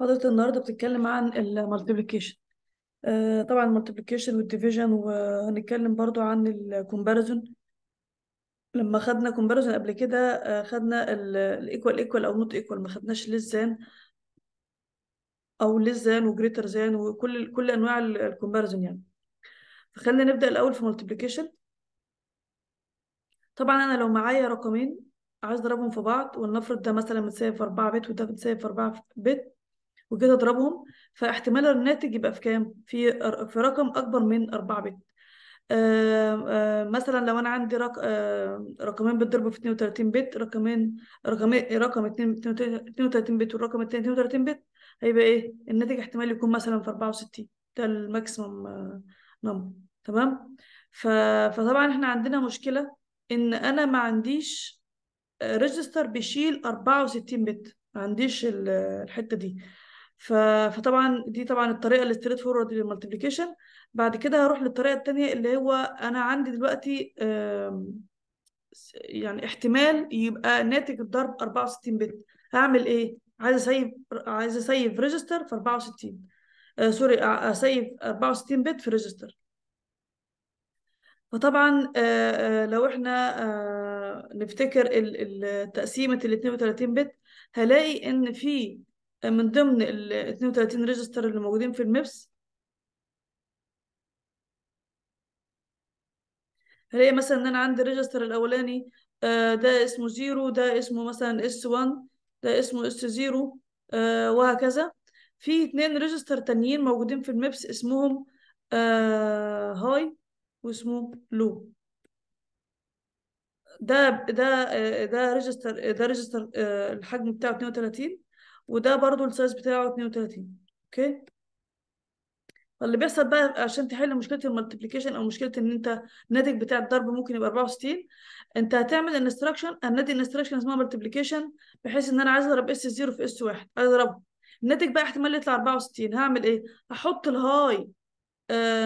حضرتك النهارده بتتكلم عن المالتيبليكيشن آه، طبعا المالتيبليكيشن والديفيجن وهنتكلم برضو عن الكومباريزون لما خدنا كومباريزون قبل كده آه، خدنا الايكوال ايكوال او نوت ايكوال ما خدناش للزان او للزان وجريتر زان وكل كل انواع الكومباريزون يعني فخلينا نبدا الاول في مالتيبليكيشن طبعا انا لو معايا رقمين عايز اضربهم في بعض ولنفرض ده مثلا متساوي في 4 بت وده متساوي في 4 بت وجيت اضربهم فاحتمال الناتج يبقى في كام في في رقم اكبر من 4 بت مثلا لو انا عندي رق... رقمين بيتضربوا في 32 بت رقمين رقمين رقم 32 بت والرقم الثاني 32 بت هيبقى ايه الناتج احتمال يكون مثلا في 64 ده الماكسيمم آه، نمبر تمام ف... فطبعا احنا عندنا مشكله ان انا ما عنديش ريجستر آه، بيشيل 64 بت ما عنديش الحته دي فطبعا دي طبعا الطريقه الاستريت فورورد للمالتيبليكيشن بعد كده هروح للطريقه الثانيه اللي هو انا عندي دلوقتي يعني احتمال يبقى ناتج الضرب 64 بت هعمل ايه عايز اسيف عايز اسيف ريجستر في 64 آه سوري اسيف 64 بت في ريجستر فطبعا آه،, آه لو احنا آه نفتكر تقسيمه ال 32 بت هلاقي ان في من ضمن ال 32 ريجستر اللي موجودين في الميبس هلاقي مثلا ان انا عندي الريجستر الاولاني آه، ده اسمه زيرو ده اسمه مثلا اس 1 ده اسمه اس آه، زيرو وهكذا في اتنين ريجستر تانيين موجودين في الميبس اسمهم آه، هاي واسمه لو ده ده ده ريجستر ده ريجستر الحجم بتاعه 32 وده برضو السايز بتاعه 32 اوكي فاللي بيحصل بقى عشان تحل مشكله المالتيبيكيشن او مشكله ان انت الناتج بتاع الضرب ممكن يبقى 64 انت هتعمل انستراكشن هندي انستراكشن اسمها مالتيبيكيشن بحيث ان انا عايز اضرب اس 0 في اس 1 عايز الناتج بقى احتمال يطلع 64 هعمل ايه؟ هحط الهاي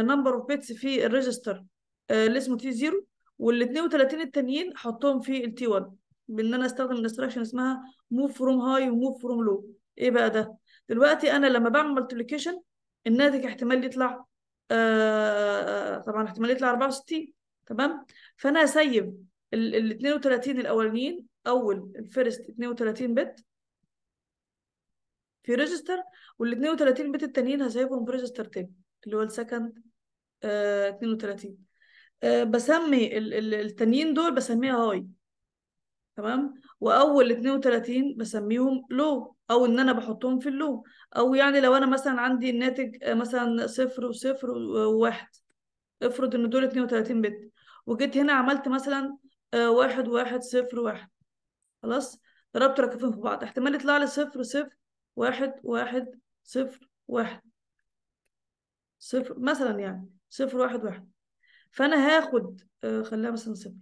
نمبر اوف بيتس في الريجستر آه، اللي اسمه تي 0 وال 32 التانيين احطهم في التي 1 بان انا استخدم انستراكشن اسمها موف فروم هاي وموف فروم لو ايه بقى ده دلوقتي انا لما بعمل مالتيبيكيشن الناتج احتمال يطلع آه طبعا احتمال يطلع 64 تمام فانا هسيب ال 32 الاولانيين اول الفيرست 32 بت في ريجستر وال 32 بت التانيين هسيبهم في ريجستر تاني اللي هو السكند آه 32 آه بسمي التانيين دول بسميها هاي تمام واول 32 بسميهم لو او ان انا بحطهم في اللو او يعني لو انا مثلا عندي الناتج آه، مثلا صفر وصفر وواحد افرض ان دول 32 بت وجيت هنا عملت مثلا آه، واحد واحد صفر واحد خلاص ضربت رقمين في بعض احتمال يطلع لي صفر صفر واحد واحد صفر واحد صفر مثلا يعني صفر واحد واحد فانا هاخد آه، خليها مثلا صفر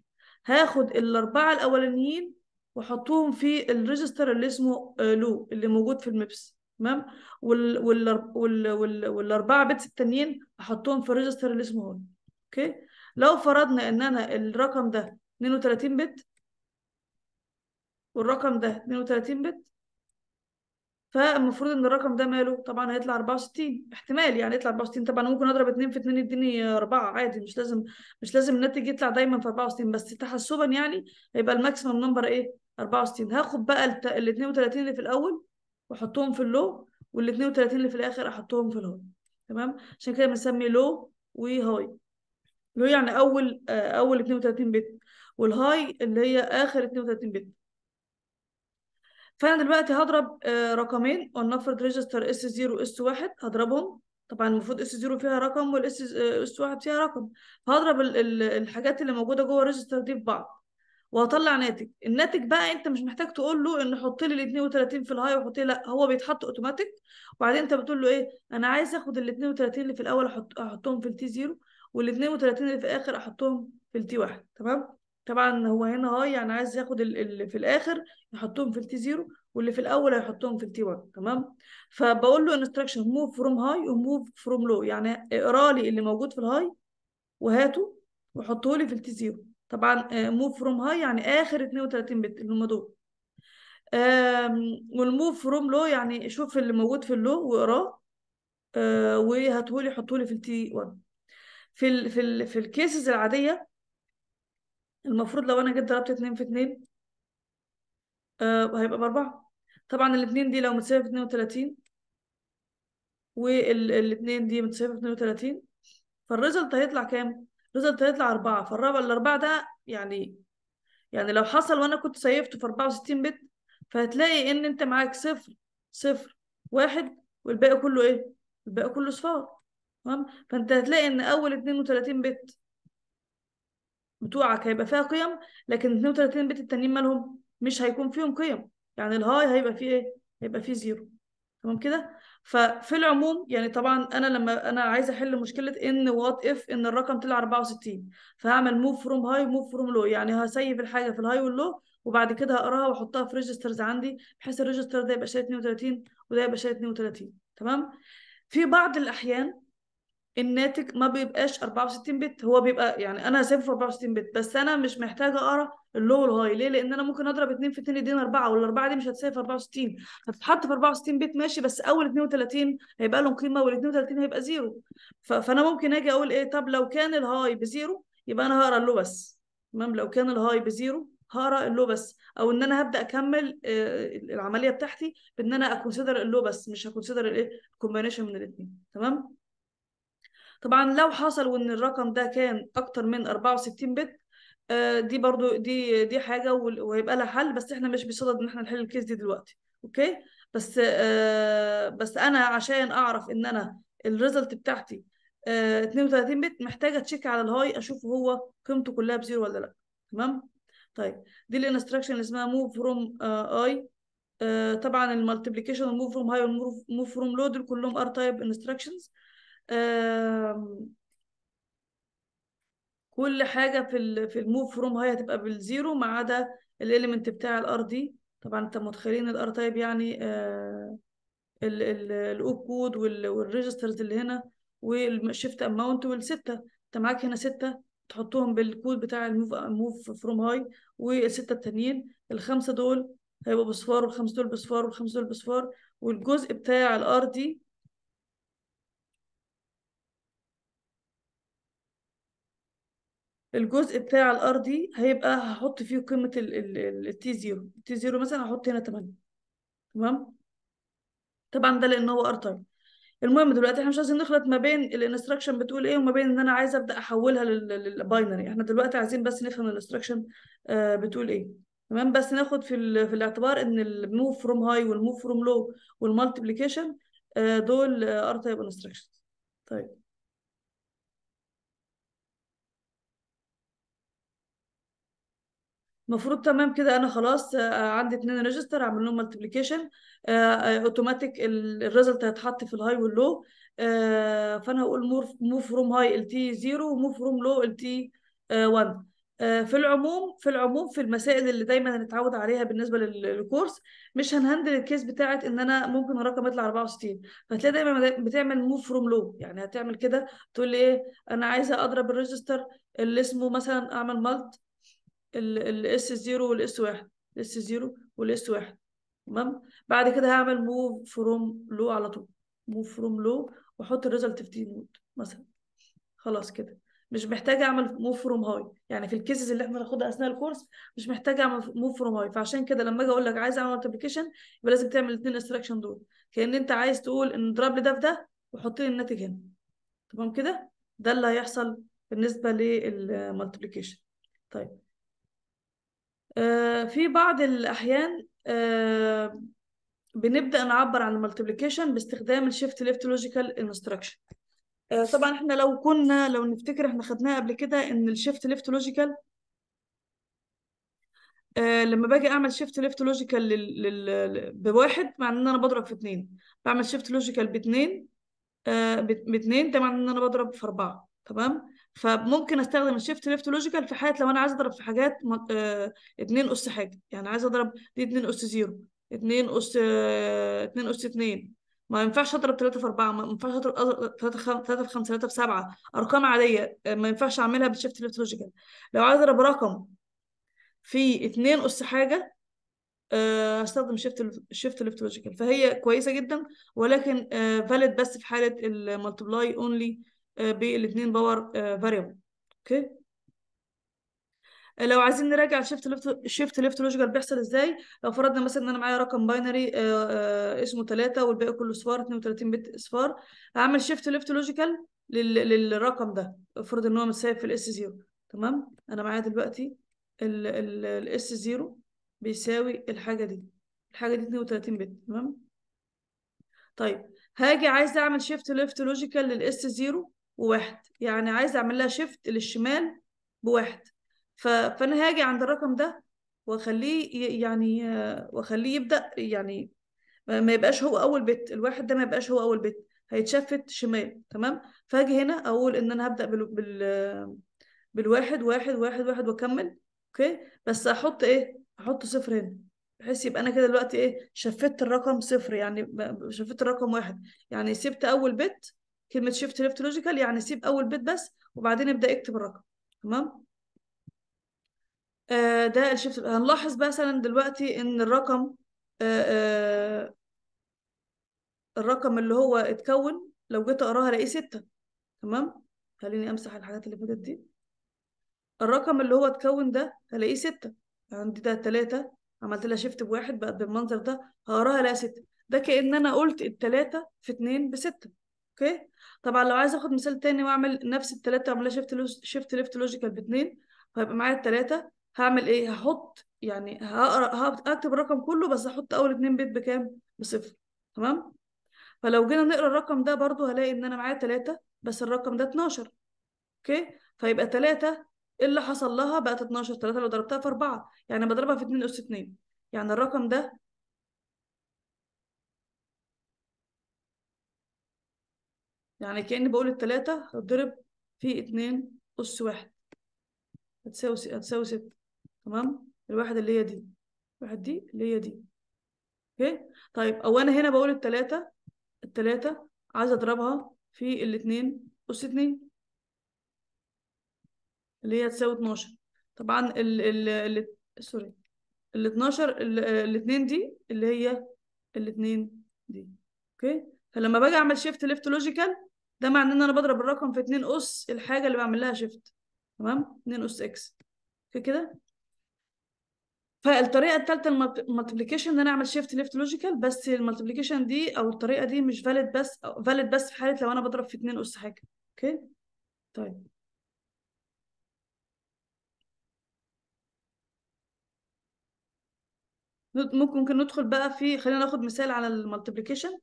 هاخد الاربعه الاولانيين واحطهم في الريجستر اللي اسمه آه، لو اللي موجود في المبس تمام وال... وال... وال... وال... والاربعه بيتس التانيين احطهم في الريجستر اللي اسمه هون اوكي لو فرضنا ان انا الرقم ده 32 بت والرقم ده 32 بت فالمفروض ان الرقم ده ماله طبعا هيطلع 64 احتمال يعني يطلع 64 طبعا ممكن اضرب 2 في 2 يديني 4 عادي مش لازم مش لازم الناتج يطلع دايما في 64 بس تحسبا يعني هيبقى الماكسيمم نمبر ايه 64 هاخد بقى ال 32 اللي في الاول واحطهم في اللو وال 32 اللي في الاخر احطهم في الهاي تمام عشان كده بنسمي لو وهاي لو يعني اول آه، اول 32 بت والهاي اللي هي اخر 32 بت فانا دلوقتي هضرب آه، رقمين ولنفرض ريجستر اس 0 اس 1 هضربهم طبعا المفروض اس 0 فيها رقم والاس اس 1 فيها رقم فهضرب الحاجات اللي موجوده جوه الريجستر دي في بعض وهطلع ناتج الناتج بقى انت مش محتاج تقول له ان حط لي ال 32 في الهاي وحط لي لا هو بيتحط اوتوماتيك وبعدين انت بتقول له ايه انا عايز اخد ال 32 اللي في الاول احط احطهم في تي 0 وال 32 اللي في الاخر احطهم في تي 1 تمام طبعا هو هنا هاي آه، يعني عايز ياخد اللي في الاخر يحطهم في التي زيرو واللي في الاول هيحطهم في التي 1 تمام فبقول له انستراكشن موف فروم هاي وموف فروم لو يعني اقرا لي اللي موجود في الهاي وهاته وحطه لي في التي زيرو طبعا موف فروم هاي يعني اخر 32 بت اللي هم دول والموف فروم لو يعني شوف اللي موجود في اللو واقراه آه، وهاتهولي حطهولي في التي 1 في الـ في الـ في الكيسز العاديه المفروض لو انا جيت ضربت اتنين في اتنين آه هيبقى باربعة طبعا الاتنين دي لو متساوية في اتنين وتلاتين والاتنين دي متساوية في اتنين وتلاتين فالريزلت هيطلع كام؟ الريزلت هيطلع أربعة فالرابع الأربعة ده يعني يعني لو حصل وأنا كنت سيفته في أربعة وستين بت فهتلاقي إن أنت معاك صفر صفر واحد والباقي كله إيه؟ الباقي كله صفار تمام فأنت هتلاقي إن أول اتنين وتلاتين بت بتوعك هيبقى فيها قيم لكن 32 بيت التانيين مالهم مش هيكون فيهم قيم يعني الهاي هيبقى فيه ايه هيبقى فيه زيرو تمام كده ففي العموم يعني طبعا انا لما انا عايزه احل مشكله ان وات اف ان الرقم طلع 64 فهعمل موف فروم هاي موف فروم لو يعني هسيب الحاجه في الهاي واللو وبعد كده هقراها واحطها في ريجسترز عندي بحيث الريجستر ده يبقى شايل 32 وده يبقى شايل 32 تمام في بعض الاحيان الناتج ما بيبقاش 64 بت هو بيبقى يعني انا هسيبه في 64 بت بس انا مش محتاجه اقرا اللو والهاي ليه لان انا ممكن اضرب 2 في 2 يدينا 4 والاربعه دي مش هتساوي في 64 هتتحط في 64 بت ماشي بس اول 32 هيبقى لهم قيمه وال 32 هيبقى زيرو فانا ممكن اجي اقول ايه طب لو كان الهاي بزيرو يبقى انا هقرا اللو بس تمام لو كان الهاي بزيرو هقرا اللو بس او ان انا هبدا اكمل آه، العمليه بتاعتي بان انا اكونسيدر اللو بس مش هكونسيدر الايه كومبينيشن من الاثنين تمام طبعا لو حصل وان الرقم ده كان اكتر من 64 بت آه، دي برضو دي دي حاجه وهيبقى لها حل بس احنا مش بصدد ان احنا نحل الكيس دي دلوقتي اوكي بس آه، بس انا عشان اعرف ان انا الريزلت بتاعتي 32 آه، بت محتاجه تشيك على الهاي اشوف هو قيمته كلها بزيرو ولا لا تمام طيب دي الانستراكشن اللي اسمها موف فروم اي طبعا المالتيبليكيشن والموف فروم هاي والموف فروم لو دول كلهم ار تايب انستراكشنز كل حاجه في الـ في الموف فروم هاي هتبقى بالزيرو ما عدا الاليمنت بتاع الارضي طبعا انت متخيلين الار تايب يعني آه، الاوب كود والريجسترز اللي هنا والشيفت اماونت والسته انت معاك هنا سته تحطهم بالكود بتاع الموف موف فروم هاي والسته التانيين الخمسه دول هيبقوا بصفار والخمسه دول بصفار والخمسه دول بصفار والجزء بتاع الار دي الجزء بتاع الارضي هيبقى هحط فيه قيمه التي زيرو التي زيرو مثلا هحط هنا 8 تمام طبعا ده لان هو ار تايم المهم دلوقتي احنا مش عايزين نخلط ما بين الانستراكشن بتقول ايه وما بين ان انا عايز ابدا احولها للباينري احنا دلوقتي عايزين بس نفهم الانستراكشن آه، بتقول ايه تمام بس ناخد في ال... في الاعتبار ان الموف فروم هاي والموف فروم لو والمالتيبليكيشن دول ار تايب انستراكشنز طيب المفروض تمام كده انا خلاص آه، عندي اتنين ريجستر اعمل لهم مالتيبليكيشن اوتوماتيك الريزلت هيتحط في الهاي واللو آه، فانا هقول موف فروم هاي ال تي 0 وموف فروم لو ال تي 1 في العموم في العموم في المسائل اللي دايما هنتعود عليها بالنسبه للكورس مش هنهندل الكيس بتاعت ان انا ممكن الرقم يطلع 64 فتلاقي دايما بتعمل موف فروم لو يعني هتعمل كده تقول لي ايه انا عايزه اضرب الريجستر اللي اسمه مثلا اعمل مالت الاس 0 والاس 1 الاس 0 والاس 1 تمام بعد كده هعمل موف فروم لو على طول موف فروم لو واحط الريزلت في دي نود مثلا خلاص كده مش محتاج اعمل موف فروم هاي يعني في الكيسز اللي احنا هناخدها اثناء الكورس مش محتاج اعمل موف فروم هاي فعشان كده لما اجي اقول لك عايز اعمل ابلكيشن يبقى لازم تعمل الاثنين انستراكشن دول كان انت عايز تقول ان اضرب لي ده في ده وحط لي الناتج هنا تمام كده ده اللي هيحصل بالنسبه للمالتيبيكيشن طيب آه، في بعض الأحيان آه، بنبدأ نعبر عن المالتيبليكيشن باستخدام الشيفت ليفت لوجيكال انستراكشن آه، طبعا احنا لو كنا لو نفتكر احنا خدناها قبل كده ان الشيفت ليفت لوجيكال لما باجي اعمل شيفت ليفت لوجيكال بواحد معناه ان انا بضرب في اتنين بعمل شيفت لوجيكال باتنين باتنين ده معناه ان انا بضرب في اربعه تمام فممكن استخدم الشيفت ليفت لوجيكال في حالة لو انا عايز اضرب في حاجات 2 آه، اس حاجه يعني عايز اضرب دي 2 اس 0 2 اس 2 آه، اس 2 ما ينفعش اضرب 3 في 4 ما ينفعش اضرب 3 3 في 5 3 في 7 ارقام عاديه آه، ما ينفعش اعملها بالشيفت ليفت لوجيكال لو عايز اضرب رقم في 2 اس حاجه هستخدم شيفت شيفت ليفت لوجيكال فهي كويسه جدا ولكن فاليد بس في حاله المالتبلاي اونلي آه، بالاثنين باور فاريبل آه، اوكي آه، لو عايزين نراجع شيفت ليفت شيفت ليفت لوجيكال بيحصل ازاي لو فرضنا مثلا ان انا معايا رقم باينري اسمه 3 والباقي كله صفار 32 بت صفار هعمل شيفت ليفت لوجيكال للرقم ده افرض ان هو متسايب في الاس 0 تمام انا معايا دلوقتي الاس 0 بيساوي الحاجه دي الحاجه دي 32 بت تمام طيب هاجي عايز اعمل شيفت ليفت لوجيكال للاس 0 وواحد يعني عايزه اعمل لها شيفت للشمال بواحد فانا هاجي عند الرقم ده واخليه يعني واخليه يبدا يعني ما يبقاش هو اول بت الواحد ده ما يبقاش هو اول بت هيتشفت شمال تمام فاجي هنا اقول ان انا هبدا بال, بال... بالواحد واحد واحد واحد واكمل اوكي بس احط ايه احط صفر هنا بحيث يبقى انا كده دلوقتي ايه شفت الرقم صفر يعني شفت الرقم واحد يعني سبت اول بت كلمه شيفت ليفت لوجيكال يعني سيب اول بيت بس وبعدين ابدا اكتب الرقم تمام آه ده الشيفت هنلاحظ مثلا دلوقتي ان الرقم آه آه الرقم اللي هو اتكون لو جيت اقراها الاقيه ستة تمام خليني امسح الحاجات اللي فاتت دي الرقم اللي هو اتكون ده هلاقيه ستة عندي ده تلاتة عملت لها شيفت بواحد بقت بالمنظر ده هقراها هلاقيها ستة ده كأن انا قلت التلاتة في اتنين بستة اوكي طبعا لو عايز اخد مثال تاني واعمل نفس التلاتة لها شيفت شيفت ليفت لوجيكال باتنين فهيبقى معايا التلاتة هعمل ايه هحط يعني هقرا هكتب الرقم كله بس هحط اول اتنين بيت بكام بصفر تمام فلو جينا نقرا الرقم ده برضو هلاقي ان انا معايا تلاتة بس الرقم ده 12 اوكي فيبقى تلاتة ايه اللي حصل لها بقت 12 3 لو ضربتها في 4 يعني بضربها في 2 اس 2 يعني الرقم ده يعني كأني بقول التلاتة هتضرب في اتنين أس واحد هتساوي هتساوي ستة تمام الواحد اللي هي دي الواحد دي اللي هي دي اوكي طيب او انا هنا بقول التلاتة التلاتة عايزة اضربها في الاتنين أس اتنين اللي هي هتساوي اتناشر طبعا ال ال ال سوري ال 12 الاتنين دي اللي هي الاتنين دي اوكي فلما باجي اعمل شيفت ليفت لوجيكال ده معناه ان انا بضرب الرقم في 2 اس الحاجه اللي بعمل لها شيفت تمام 2 اس اكس كده فالطريقه الثالثه المالتيبليكيشن ان انا اعمل شيفت ليفت لوجيكال بس المالتيبليكيشن دي او الطريقه دي مش فاليد بس فاليد بس في حاله لو انا بضرب في 2 اس حاجه اوكي طيب ممكن ندخل بقى في خلينا ناخد مثال على المالتيبليكيشن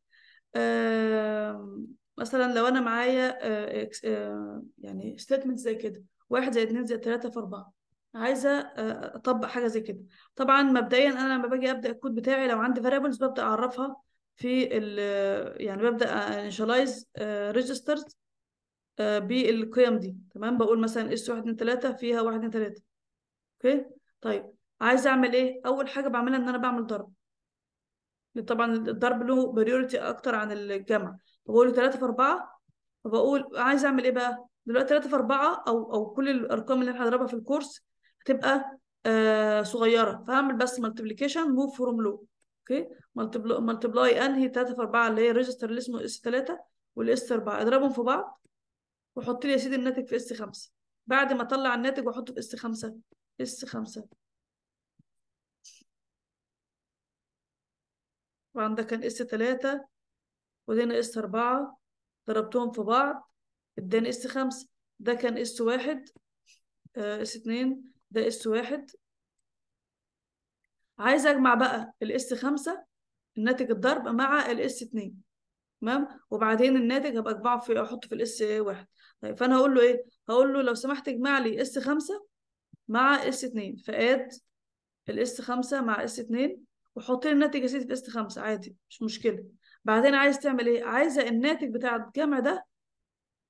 مثلا لو انا معايا آه، آه، يعني ستيتمنت زي كده واحد زي اتنين زي تلاتة في أربعة عايزة آه، أطبق حاجة زي كده طبعا مبدئيا أنا لما باجي أبدأ الكود بتاعي لو عندي variables ببدأ أعرفها في ال يعني ببدأ انشالايز ريجسترز بالقيم دي تمام بقول مثلا اس واحد اتنين تلاتة فيها واحد اتنين تلاتة اوكي طيب عايزة أعمل إيه؟ أول حاجة بعملها إن أنا بعمل ضرب طبعا الضرب له بريورتي أكتر عن الجمع وبقول 3 في 4 فبقول عايز اعمل ايه بقى؟ دلوقتي 3 في 4 او او كل الارقام اللي احنا هنضربها في الكورس هتبقى آه صغيره فهعمل بس مالتيبليكيشن موف فروم لو اوكي مالتيبلاي انهي 3 في 4 اللي هي الريجستر اللي اسمه اس 3 والاس 4 اضربهم في بعض وحط لي يا سيدي الناتج في اس 5 بعد ما اطلع الناتج واحطه في اس 5 اس 5 وعندك كان اس 3 ودينا اس أربعة ضربتهم في بعض اداني اس خمسة ده كان اس واحد اس آه، اتنين ده اس واحد عايز أجمع بقى الاس خمسة الناتج الضرب مع الاس اتنين تمام وبعدين الناتج هبقى أجمعه في أحطه في الاس واحد طيب فأنا هقول له إيه؟ هقول له لو سمحت اجمع لي اس خمسة مع اس اتنين فآد الاس خمسة مع اس اتنين وحط لي الناتج يا سيدي في اس خمسة عادي مش مشكلة بعدين عايز تعمل ايه عايزه الناتج بتاع الجمع ده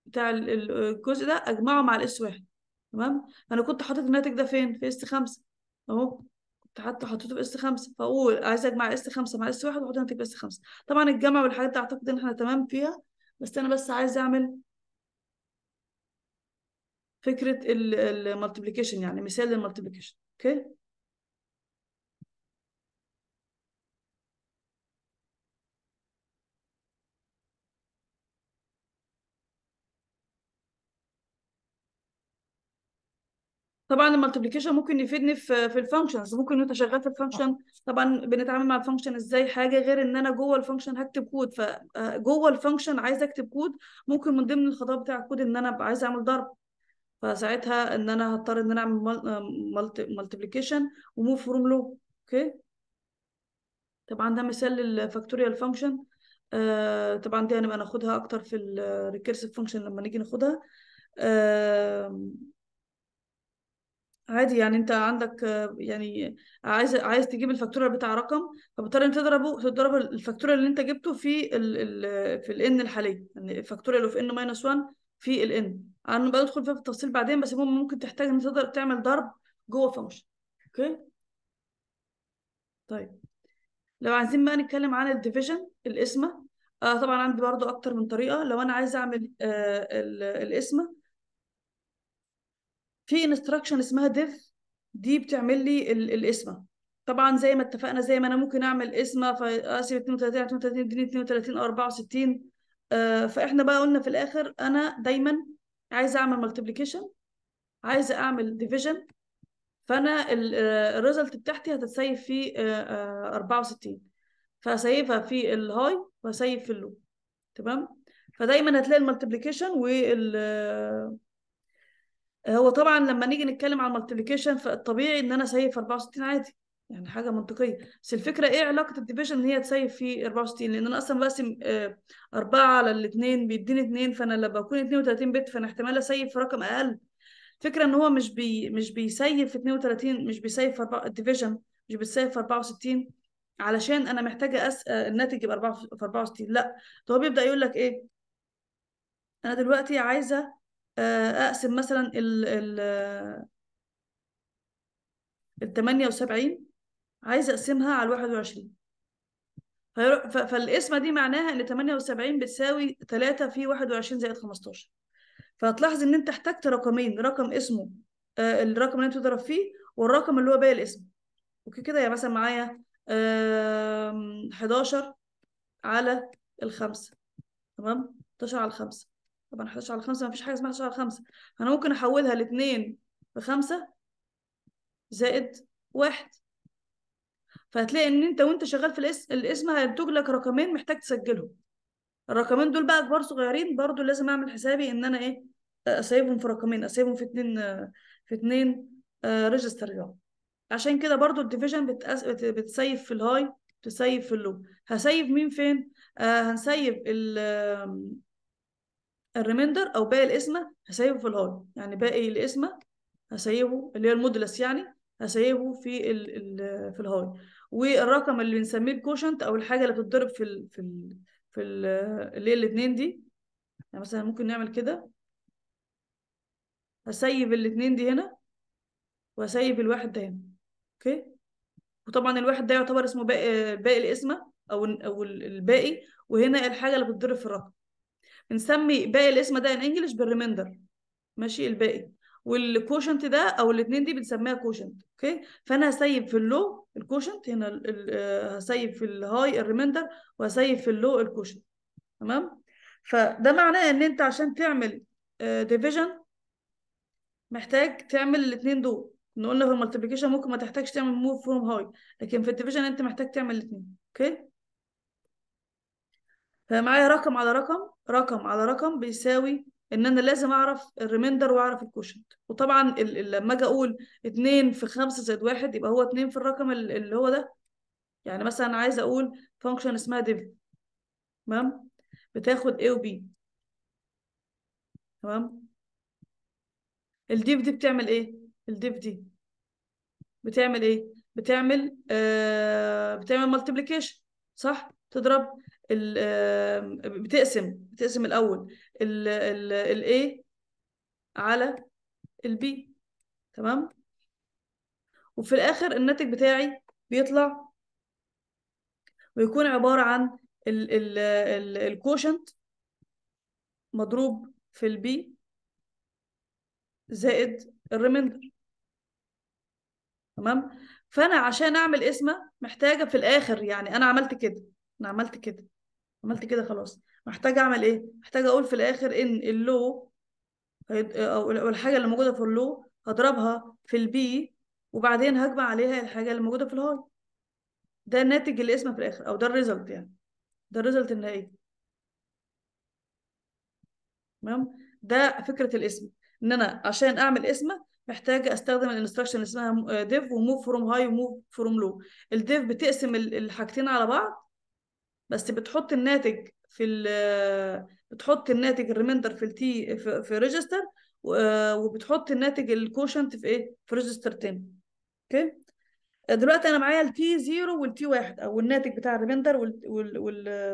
بتاع الجزء ده اجمعه مع الاس واحد تمام انا كنت حاطط الناتج ده فين في اس خمسة اهو كنت حتى حطيته في اس خمسة فاقول عايز اجمع اس خمسة مع اس واحد واحط الناتج في اس خمسة طبعا الجمع والحاجات دي اعتقد ان احنا تمام فيها بس انا بس عايز اعمل فكره المالتيبليكيشن يعني مثال للمالتيبليكيشن اوكي طبعا المالتيبليكيشن ممكن يفيدني في في الفانكشنز ممكن انت شغال في الفانكشن طبعا بنتعامل مع الفانكشن ازاي حاجه غير ان انا جوه الفانكشن هكتب كود فجوه الفانكشن عايز اكتب كود ممكن من ضمن الخطوات بتاع الكود ان انا عايز اعمل ضرب فساعتها ان انا هضطر ان انا اعمل آه، مالتيبليكيشن وموف فروم لو اوكي طبعا ده مثال للفاكتوريال آه، فانكشن طبعا دي هنبقى ناخدها اكتر في الريكيرسيف فانكشن لما نيجي ناخدها آه عادي يعني انت عندك يعني عايز عايز تجيب الفاكتوره بتاع رقم فبتضطر انت تضربه تضرب الفاكتوره اللي انت جبته في الـ الـ في الان الحاليه يعني الفاكتوره اللي في ان ماينس 1 في الان انا بدخل فيها في التفصيل بعدين بس المهم ممكن تحتاج ان تقدر تعمل ضرب جوه فانكشن اوكي طيب لو عايزين بقى نتكلم عن الديفيجن القسمه آه طبعا عندي برضو اكتر من طريقه لو انا عايزه اعمل آه القسمه في انستراكشن اسمها ديف دي بتعمل لي الاسمه طبعا زي ما اتفقنا زي ما انا ممكن اعمل اسمه فاسيب 32 32 اديني 32 او 64 فاحنا بقى قلنا في الاخر انا دايما عايزه اعمل ملتبليكيشن عايزه اعمل ديفيجن فانا الريزلت آه، بتاعتي هتتسيف في 64 آه، آه، فهسيبها في الهاي وهسيب في اللو تمام فدايما هتلاقي الملتبليكيشن وال هو طبعا لما نيجي نتكلم عن المالتيبيكيشن فالطبيعي ان انا سايب في 64 عادي يعني حاجه منطقيه بس الفكره ايه علاقه الديفيجن ان هي تسيب في 64 لان انا اصلا بقسم 4 آه، على الاثنين بيديني 2 فانا لما بكون 32 بت فانا احتمال اسيب في رقم اقل فكره ان هو مش بي مش بيسيب في 32 مش بيسيب في 4 الديفيجن مش بيسيب في 64 علشان انا محتاجه أس... آه، الناتج يبقى 4 في 64 لا ده هو بيبدا يقول لك ايه انا دلوقتي عايزه آه، اقسم مثلا ال ال ال 78 عايزه اقسمها على 21 فالقسمه دي معناها ان 78 بتساوي 3 في 21 زائد 15 فهتلاحظ ان انت احتجت رقمين رقم اسمه آه، الرقم اللي انت بتضرب فيه والرقم اللي هو باقي الاسم اوكي كده يعني مثلا معايا 11 على الخمسة تمام 11 على الخمسة طب انا 11 على 5 ما فيش حاجه اسمها 11 على 5 انا ممكن احولها ل 2 ب 5 زائد 1 فهتلاقي ان انت وانت شغال في الاسم الاسم هينتج لك رقمين محتاج تسجلهم الرقمين دول بقى كبار صغيرين برضو لازم اعمل حسابي ان انا ايه اسيبهم في رقمين اسيبهم في اتنين في اتنين ريجستر آه، يعني عشان كده برضو الديفيجن بتأس... بتسيف في الهاي بتسيف في اللو هسيف مين فين آه هنسيف الريميندر او باقي القسمه هسيبه في الهاي يعني باقي القسمه هسيبه اللي هي المودلس يعني هسيبه في الـ الـ في الهاي والرقم اللي بنسميه الكوشنت او الحاجه اللي بتتضرب في الـ في الـ في الـ اللي هي الاثنين دي يعني مثلا ممكن نعمل كده هسيب الاثنين دي هنا وهسيب الواحد ده هنا اوكي وطبعا الواحد ده يعتبر اسمه باقي باقي القسمه او او الباقي وهنا الحاجه اللي بتضرب في الرقم نسمي باقي الاسم ده ان انجلش بالريميندر ماشي الباقي والكوشنت ده او الاثنين دي بنسميها كوشنت اوكي فانا هسيب في اللو الكوشنت هنا آه، هسيب في الهاي الريميندر وهسيب في اللو الكوشنت تمام فده معناه ان انت عشان تعمل ديفيجن آه، محتاج تعمل الاثنين دول ان قلنا في المالتيبيكيشن ممكن ما تحتاجش تعمل موف فروم هاي لكن في الديفيجن انت محتاج تعمل الاثنين اوكي فمعايا رقم على رقم رقم على رقم بيساوي ان انا لازم اعرف الريميندر واعرف الكوشنت وطبعا لما اجي اقول 2 في 5 زائد 1 يبقى هو 2 في الرقم اللي هو ده يعني مثلا عايزه اقول فانكشن اسمها div تمام بتاخد a وB تمام الديف دي بتعمل ايه الديف دي بتعمل ايه بتعمل آه بتعمل مالتيبليكيشن صح تضرب بتقسم بتقسم الاول A على B تمام وفي الاخر الناتج بتاعي بيطلع ويكون عباره عن الكوشنت مضروب في B زائد الريمندر تمام فانا عشان اعمل قسمه محتاجه في الاخر يعني انا عملت كده انا عملت كده عملت كده خلاص محتاجه اعمل ايه محتاجه اقول في الاخر ان اللو او الحاجه اللي موجوده في اللو هضربها في البي وبعدين هجمع عليها الحاجه اللي موجوده في الهاي ده الناتج اللي اسمه في الاخر او ده الريزلت يعني ده الريزلت النهائي تمام ده فكره الاسم ان انا عشان اعمل اسم محتاجه استخدم الانستراكشن اسمها ديف وموف فروم هاي وموف فروم لو الديف بتقسم الحاجتين على بعض بس بتحط الناتج في ال آه، بتحط الناتج الريميندر في التي في, في ريجستر آه، وبتحط الناتج الكوشنت في ايه في ريجستر تاني اوكي آه، دلوقتي انا معايا التي 0 والتي 1 او الناتج بتاع الريميندر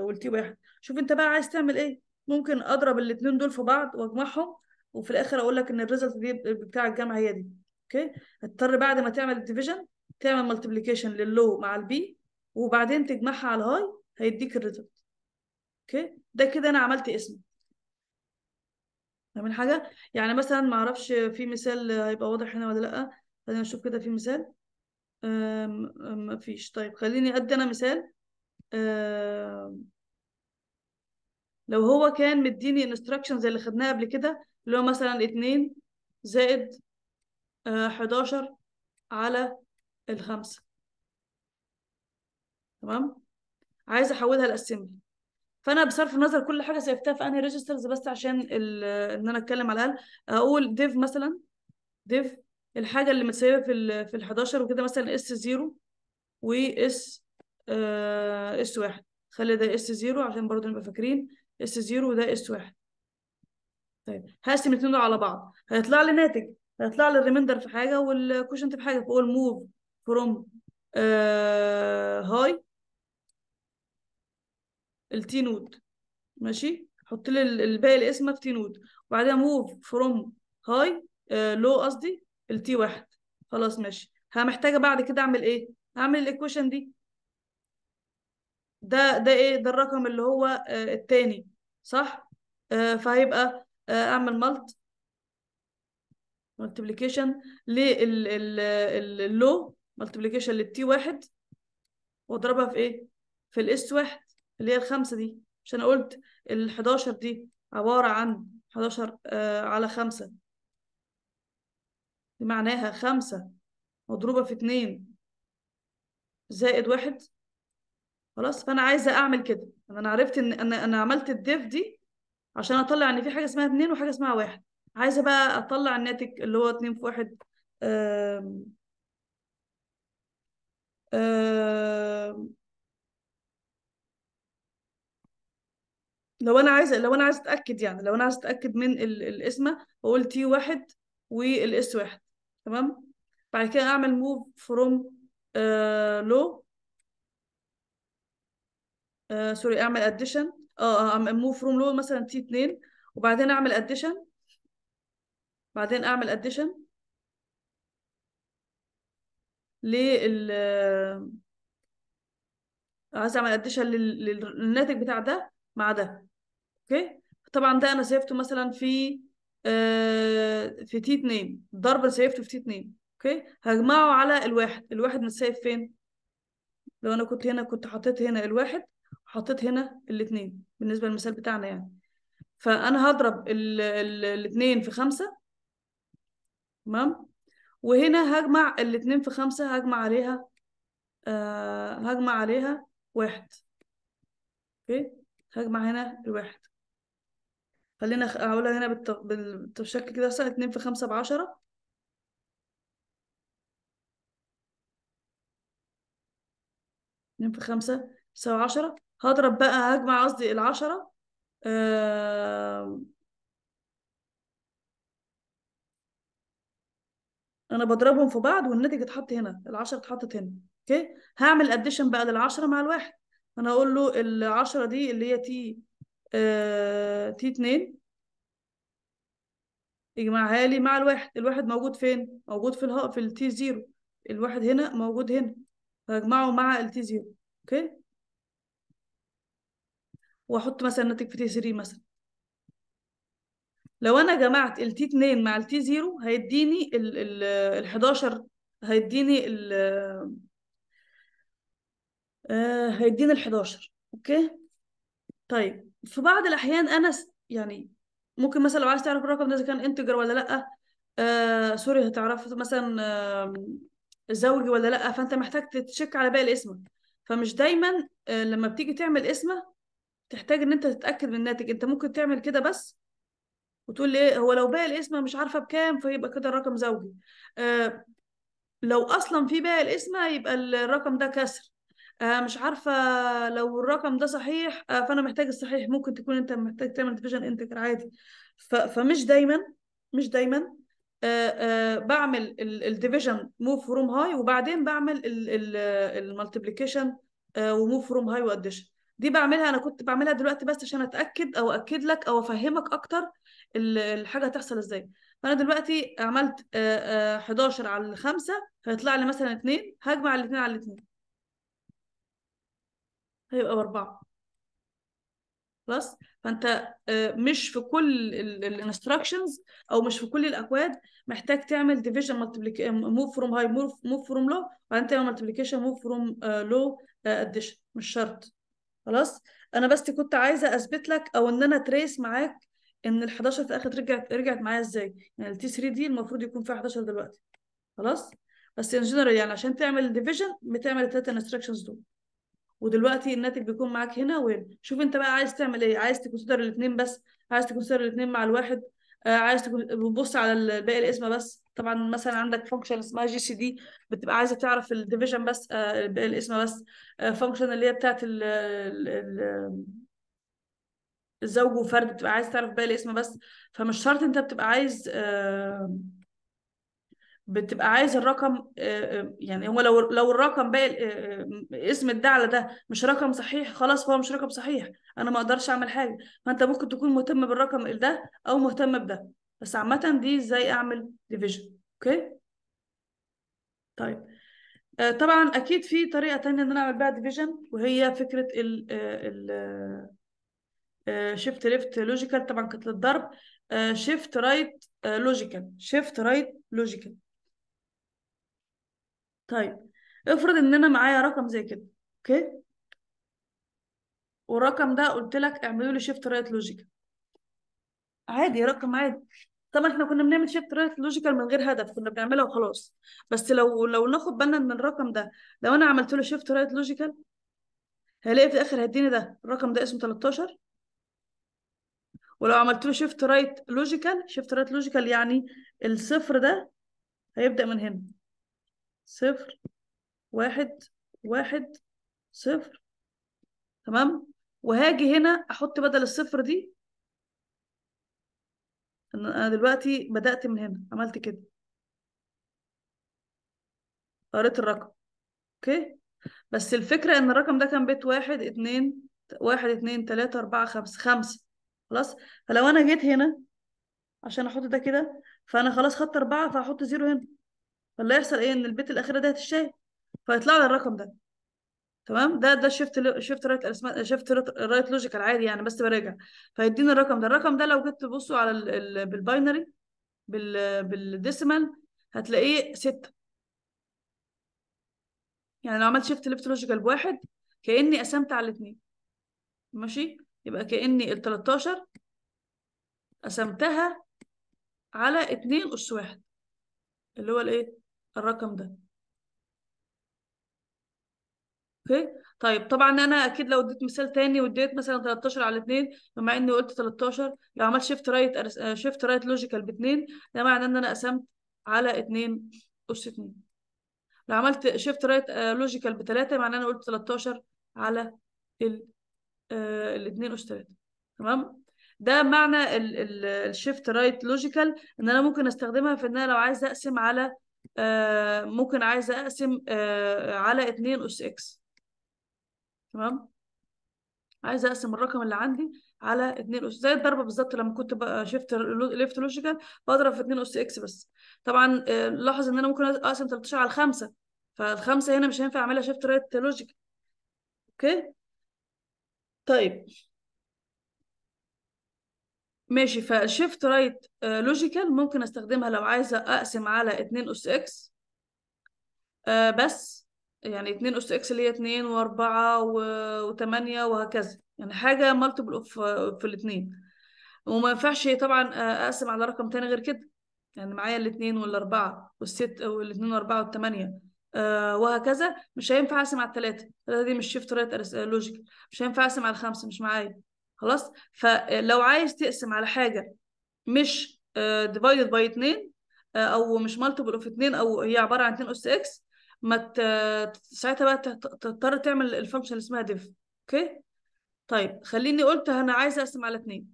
والتي 1 شوف انت بقى عايز تعمل ايه ممكن اضرب الاثنين دول في بعض واجمعهم وفي الاخر اقول لك ان الريزلت دي بتاع الجامعه هي دي اوكي هتضطر بعد ما تعمل الديفيجن تعمل مالتيبليكيشن لللو مع البي وبعدين تجمعها على الهاي هيديك الريزلت اوكي ده كده انا عملت اسم فاهمين حاجه يعني مثلا ما اعرفش في مثال هيبقى واضح هنا ولا لا خلينا نشوف كده في مثال ما فيش طيب خليني ادي انا مثال أم. لو هو كان مديني انستراكشن زي اللي خدناها قبل كده اللي هو مثلا 2 زائد 11 أه، على الخمسة تمام عايزه احولها لاسمبلي فانا بصرف النظر كل حاجه سيفتها في انهي ريجسترز بس عشان آه، ان انا اتكلم على الاقل اقول ديف مثلا ديف الحاجه اللي متسيبه في ال في ال 11 وكده مثلا اس 0 و اس آه اس 1 خلي ده اس 0 عشان برضه نبقى فاكرين اس 0 وده اس 1 طيب هقسم الاثنين دول على بعض هيطلع لي ناتج هيطلع لي الريميندر في حاجه والكوشنت في حاجه فاقول موف فروم هاي التي نود ماشي حط لي الباقي الاسم في تي نود وبعدها موف فروم هاي لو قصدي التي واحد خلاص ماشي همحتاجه بعد كده اعمل ايه هعمل الايكويشن دي ده ده ايه ده الرقم اللي هو آه الثاني صح آه فهيبقى آه اعمل مالت مالتيبليكيشن للو مالتيبليكيشن للتي واحد واضربها في ايه في الاس واحد اللي هي الخمسة دي مش أنا قلت ال 11 دي عبارة عن 11 آه على خمسة دي معناها خمسة مضروبة في اتنين زائد واحد خلاص فأنا عايزة أعمل كده أنا عرفت إن أنا أنا عملت الديف دي عشان أطلع إن في حاجة اسمها اتنين وحاجة اسمها واحد عايزة بقى أطلع الناتج اللي هو اتنين في واحد آه آه لو انا عايزه لو انا عايزه اتاكد يعني لو انا عايزه اتاكد من القسمه بقول تي واحد والاس واحد تمام بعد كده اعمل موف فروم لو سوري اعمل اديشن اه موف فروم لو مثلا تي 2 وبعدين اعمل اديشن بعدين اعمل اديشن لل آه، عايز اعمل اديشن للناتج بتاع ده مع ده اوكي طبعا ده انا سيفته مثلا في آه، في تي 2 الضرب اللي سيفته في تي 2 اوكي هجمعه على الواحد الواحد متسيف فين لو انا كنت هنا كنت حطيت هنا الواحد وحطيت هنا الاثنين بالنسبه للمثال بتاعنا يعني فانا هضرب الاثنين في خمسة تمام وهنا هجمع الاثنين في خمسة هجمع عليها آه هجمع عليها واحد اوكي هجمع هنا الواحد خلينا هقولها هنا بالت... كده مثلا 2 في 5 ب 10 2 في 5 بيساوي 10 هضرب بقى هجمع قصدي ال 10 آه... انا بضربهم في بعض والناتج اتحط هنا ال 10 اتحطت هنا اوكي هعمل اديشن بقى لل 10 مع الواحد انا اقول له ال 10 دي اللي هي تي تي آه، اتنين اجمعها لي مع الواحد الواحد موجود فين موجود في الها في التي زيرو الواحد هنا موجود هنا فاجمعه مع التي زيرو اوكي واحط مثلا ناتج في تي 3 مثلا لو انا جمعت التي 2 مع التي 0 هيديني ال ال ال 11 هيديني ال آه، هيديني ال 11 اوكي طيب في بعض الاحيان انا يعني ممكن مثلا لو عايز تعرف الرقم ده اذا كان انتجر ولا لا آه سوري هتعرف مثلا آه زوجي ولا لا فانت محتاج تتشك على باقي الاسمه فمش دايما آه لما بتيجي تعمل اسمه تحتاج ان انت تتاكد من الناتج انت ممكن تعمل كده بس وتقول لي ايه هو لو باقي الاسمه مش عارفه بكام فيبقى كده الرقم زوجي آه لو اصلا في باقي الاسمه يبقى الرقم ده كسر آه، مش عارفة لو الرقم ده صحيح آه، فأنا محتاج الصحيح ممكن تكون أنت محتاج تعمل ديفيجن انتجر عادي فمش دايما مش دايما آه، بعمل الديفيجن موف فروم هاي وبعدين بعمل الملتبليكيشن وموف فروم هاي واديشن دي بعملها انا كنت بعملها دلوقتي بس عشان اتاكد او اكد لك او افهمك اكتر الحاجه هتحصل ازاي فانا دلوقتي عملت 11 على 5 هيطلع لي مثلا 2 هجمع الاثنين على الاثنين هيبقى باربعه خلاص فانت آه، مش في كل الانستراكشنز او مش في كل الاكواد محتاج تعمل ديفيجن موف فروم هاي موف فروم لو وبعدين تعمل مالتيبليكيشن موف فروم لو اديشن مش شرط خلاص انا بس كنت عايزه اثبت لك او ان انا تريس معاك ان ال 11 في الاخر رجعت رجعت معايا ازاي يعني ال 3 دي المفروض يكون فيها 11 دلوقتي خلاص بس ان جنرال يعني عشان تعمل ديفيجن بتعمل الثلاثه انستراكشنز دول ودلوقتي الناتج بيكون معاك هنا وهنا شوف انت بقى عايز تعمل ايه عايز تكونسيدر الاثنين بس عايز تكونسيدر الاثنين مع الواحد آه، عايز تبص على باقي الاسم بس طبعا مثلا عندك فانكشن اسمها جي سي دي بتبقى عايزه تعرف الديفيجن بس آه، باقي الاسم بس فانكشن آه، اللي هي بتاعت ال الزوج وفرد بتبقى عايز تعرف باقي الاسم بس فمش شرط انت بتبقى عايز بتبقى عايز الرقم آه، آه، يعني هو لو لو الرقم باقي آه، اسم الدعلة ده مش رقم صحيح خلاص هو مش رقم صحيح انا ما اقدرش اعمل حاجه فانت ممكن تكون مهتم بالرقم ده او مهتم بده بس عامه دي ازاي اعمل ديفيجن اوكي طيب طبعا اكيد في طريقه ثانيه ان انا اعمل بيها ديفيجن وهي فكره ال ال شيفت ليفت لوجيكال طبعا كانت للضرب شيفت رايت لوجيكال شيفت رايت لوجيكال طيب افرض ان انا معايا رقم زي كده اوكي والرقم ده قلت لك اعملوا لي شيفت رايت لوجيكال عادي رقم عادي طبعا احنا كنا بنعمل شيفت رايت لوجيكال من غير هدف كنا بنعملها وخلاص بس لو لو ناخد بالنا ان الرقم ده لو انا عملت له شيفت رايت لوجيكال هلاقي في الاخر هيديني ده الرقم ده اسمه 13 ولو عملت له شيفت رايت لوجيكال شيفت رايت لوجيكال يعني الصفر ده هيبدا من هنا صفر واحد واحد صفر تمام وهاجي هنا احط بدل الصفر دي انا دلوقتي بدأت من هنا عملت كده قريت الرقم اوكي بس الفكرة ان الرقم ده كان بيت واحد اتنين واحد اتنين تلاتة اربعة خمسة خمسة خلاص فلو انا جيت هنا عشان احط ده كده فانا خلاص خدت اربعة فهحط زيرو هنا فاللي هيحصل ايه ان البيت الاخيره ده هتشتهي فيطلع لي الرقم ده تمام ده ده شيفت شيفت رايت شيفت رايت لوجيكال عادي يعني بس براجع فيديني الرقم ده الرقم ده لو جيت تبصوا على ال ال بالباينري بال بالديسيمال هتلاقيه 6 يعني لو عملت شيفت ليفت لوجيكال بواحد كاني قسمت على الاثنين ماشي يبقى كاني ال 13 قسمتها على 2 اس واحد اللي هو الايه الرقم ده اوكي طيب طبعا انا اكيد لو اديت مثال تاني واديت مثلا 13 على 2 بما اني قلت 13 لو عملت شيفت رايت شيفت رايت لوجيكال ب 2 ده معناه ان انا قسمت على 2 اس 2 لو عملت شيفت رايت لوجيكال ب 3 معناه انا قلت 13 على ال ال 2 اس 3 تمام ده معنى الشيفت رايت لوجيكال ان انا ممكن استخدمها في ان انا لو عايز اقسم على آه، ممكن عايزه اقسم آه، على 2 اس اكس تمام عايزه اقسم الرقم اللي عندي على 2 اس زي الضربه بالظبط لما كنت بقى شفت ليفت لوجيكال بضرب في 2 اس اكس بس طبعا آه، لاحظ ان انا ممكن اقسم 13 على 5 فالخمسه هنا مش هينفع اعملها شيفت رايت لوجيكال اوكي طيب ماشي فالشيفت رايت لوجيكال ممكن استخدمها لو عايزه اقسم على 2 اس اكس آه، بس يعني 2 اس اكس اللي هي 2 و4 و8 وهكذا يعني حاجه مالتيبل اوف آه، في الاثنين وما ينفعش طبعا آه، اقسم على رقم تاني غير كده يعني معايا الاثنين والاربعه والست والاثنين والاربعه والثمانيه آه وهكذا مش هينفع اقسم على الثلاثه الثلاثه دي مش شيفت رايت لوجيكال مش هينفع اقسم على الخمسه مش معايا خلاص فلو عايز تقسم على حاجه مش ديفايدد باي 2 او مش مالتيبل اوف 2 او هي عباره عن 2 اس اكس ما ساعتها بقى تضطر تعمل الفانكشن اللي اسمها ديف اوكي طيب خليني قلت انا عايزه اقسم على 2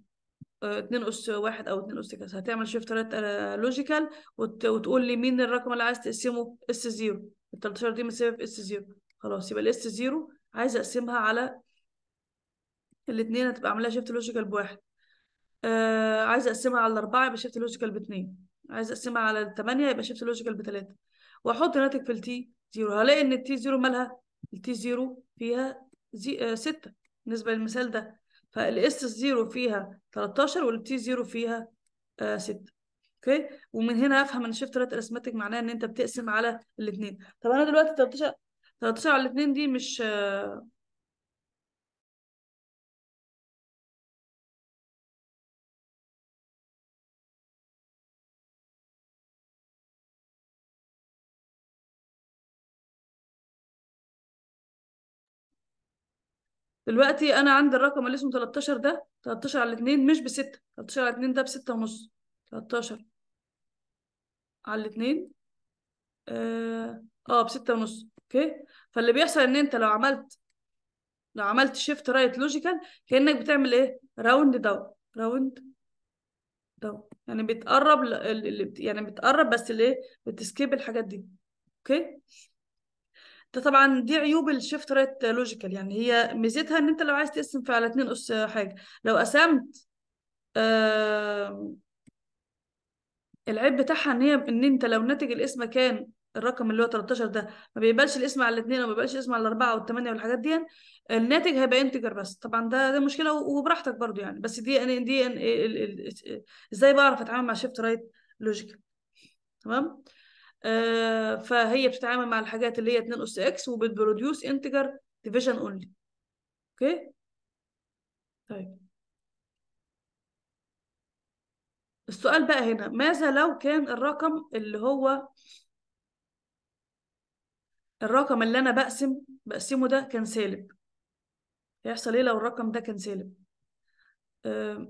2 اس 1 او 2 اس كذا هتعمل شيفت رايت لوجيكال وتقول لي مين الرقم اللي عايز تقسمه اس 0 ال 13 دي مساويه في اس 0 خلاص يبقى الاس 0 عايزه اقسمها على الاثنين هتبقى عاملاها شيفت لوجيكال بواحد آه عايزه اقسمها على الاربعه يبقى شيفت لوجيكال باتنين عايزه اقسمها على الثمانيه يبقى شيفت لوجيكال بثلاثه واحط ناتج في التي زيرو هلاقي ان التي زيرو مالها التي زيرو فيها زي... آه سته بالنسبه للمثال ده فالاس زيرو فيها 13 والتي زيرو فيها آه 6 اوكي ومن هنا افهم ان شيفت رايت ارثماتيك معناها ان انت بتقسم على الاثنين طب انا دلوقتي 13 13 على الاثنين دي مش آه دلوقتي انا عندي الرقم اللي اسمه 13 ده 13 على 2 مش ب 6 13 على 2 ده ب 6 ونص 13 على 2 اه, آه ب 6 ونص اوكي فاللي بيحصل ان انت لو عملت لو عملت شيفت رايت لوجيكال كانك بتعمل ايه راوند داون راوند داون يعني بتقرب ل... يعني بتقرب بس الايه بتسكيب الحاجات دي اوكي ده طبعا دي عيوب الشيفت رايت لوجيكال يعني هي ميزتها ان انت لو عايز تقسم فعلى اتنين اس حاجه لو قسمت آه العيب بتاعها ان هي ان انت لو ناتج القسمه كان الرقم اللي هو 13 ده ما بيقبلش القسمه على الاثنين وما بيقبلش القسمه على الاربعه والثمانيه والحاجات دي الناتج هيبقى انتجر بس طبعا ده ده مشكله وبراحتك برضو يعني بس دي ان دي ازاي بعرف اتعامل مع شيفت رايت لوجيكال تمام آه، فهي بتتعامل مع الحاجات اللي هي 2 اس اكس وبتبروديوس انتجر ديفيجن اونلي اوكي طيب السؤال بقى هنا ماذا لو كان الرقم اللي هو الرقم اللي انا بقسم بقسمه ده كان سالب هيحصل ايه لو الرقم ده كان سالب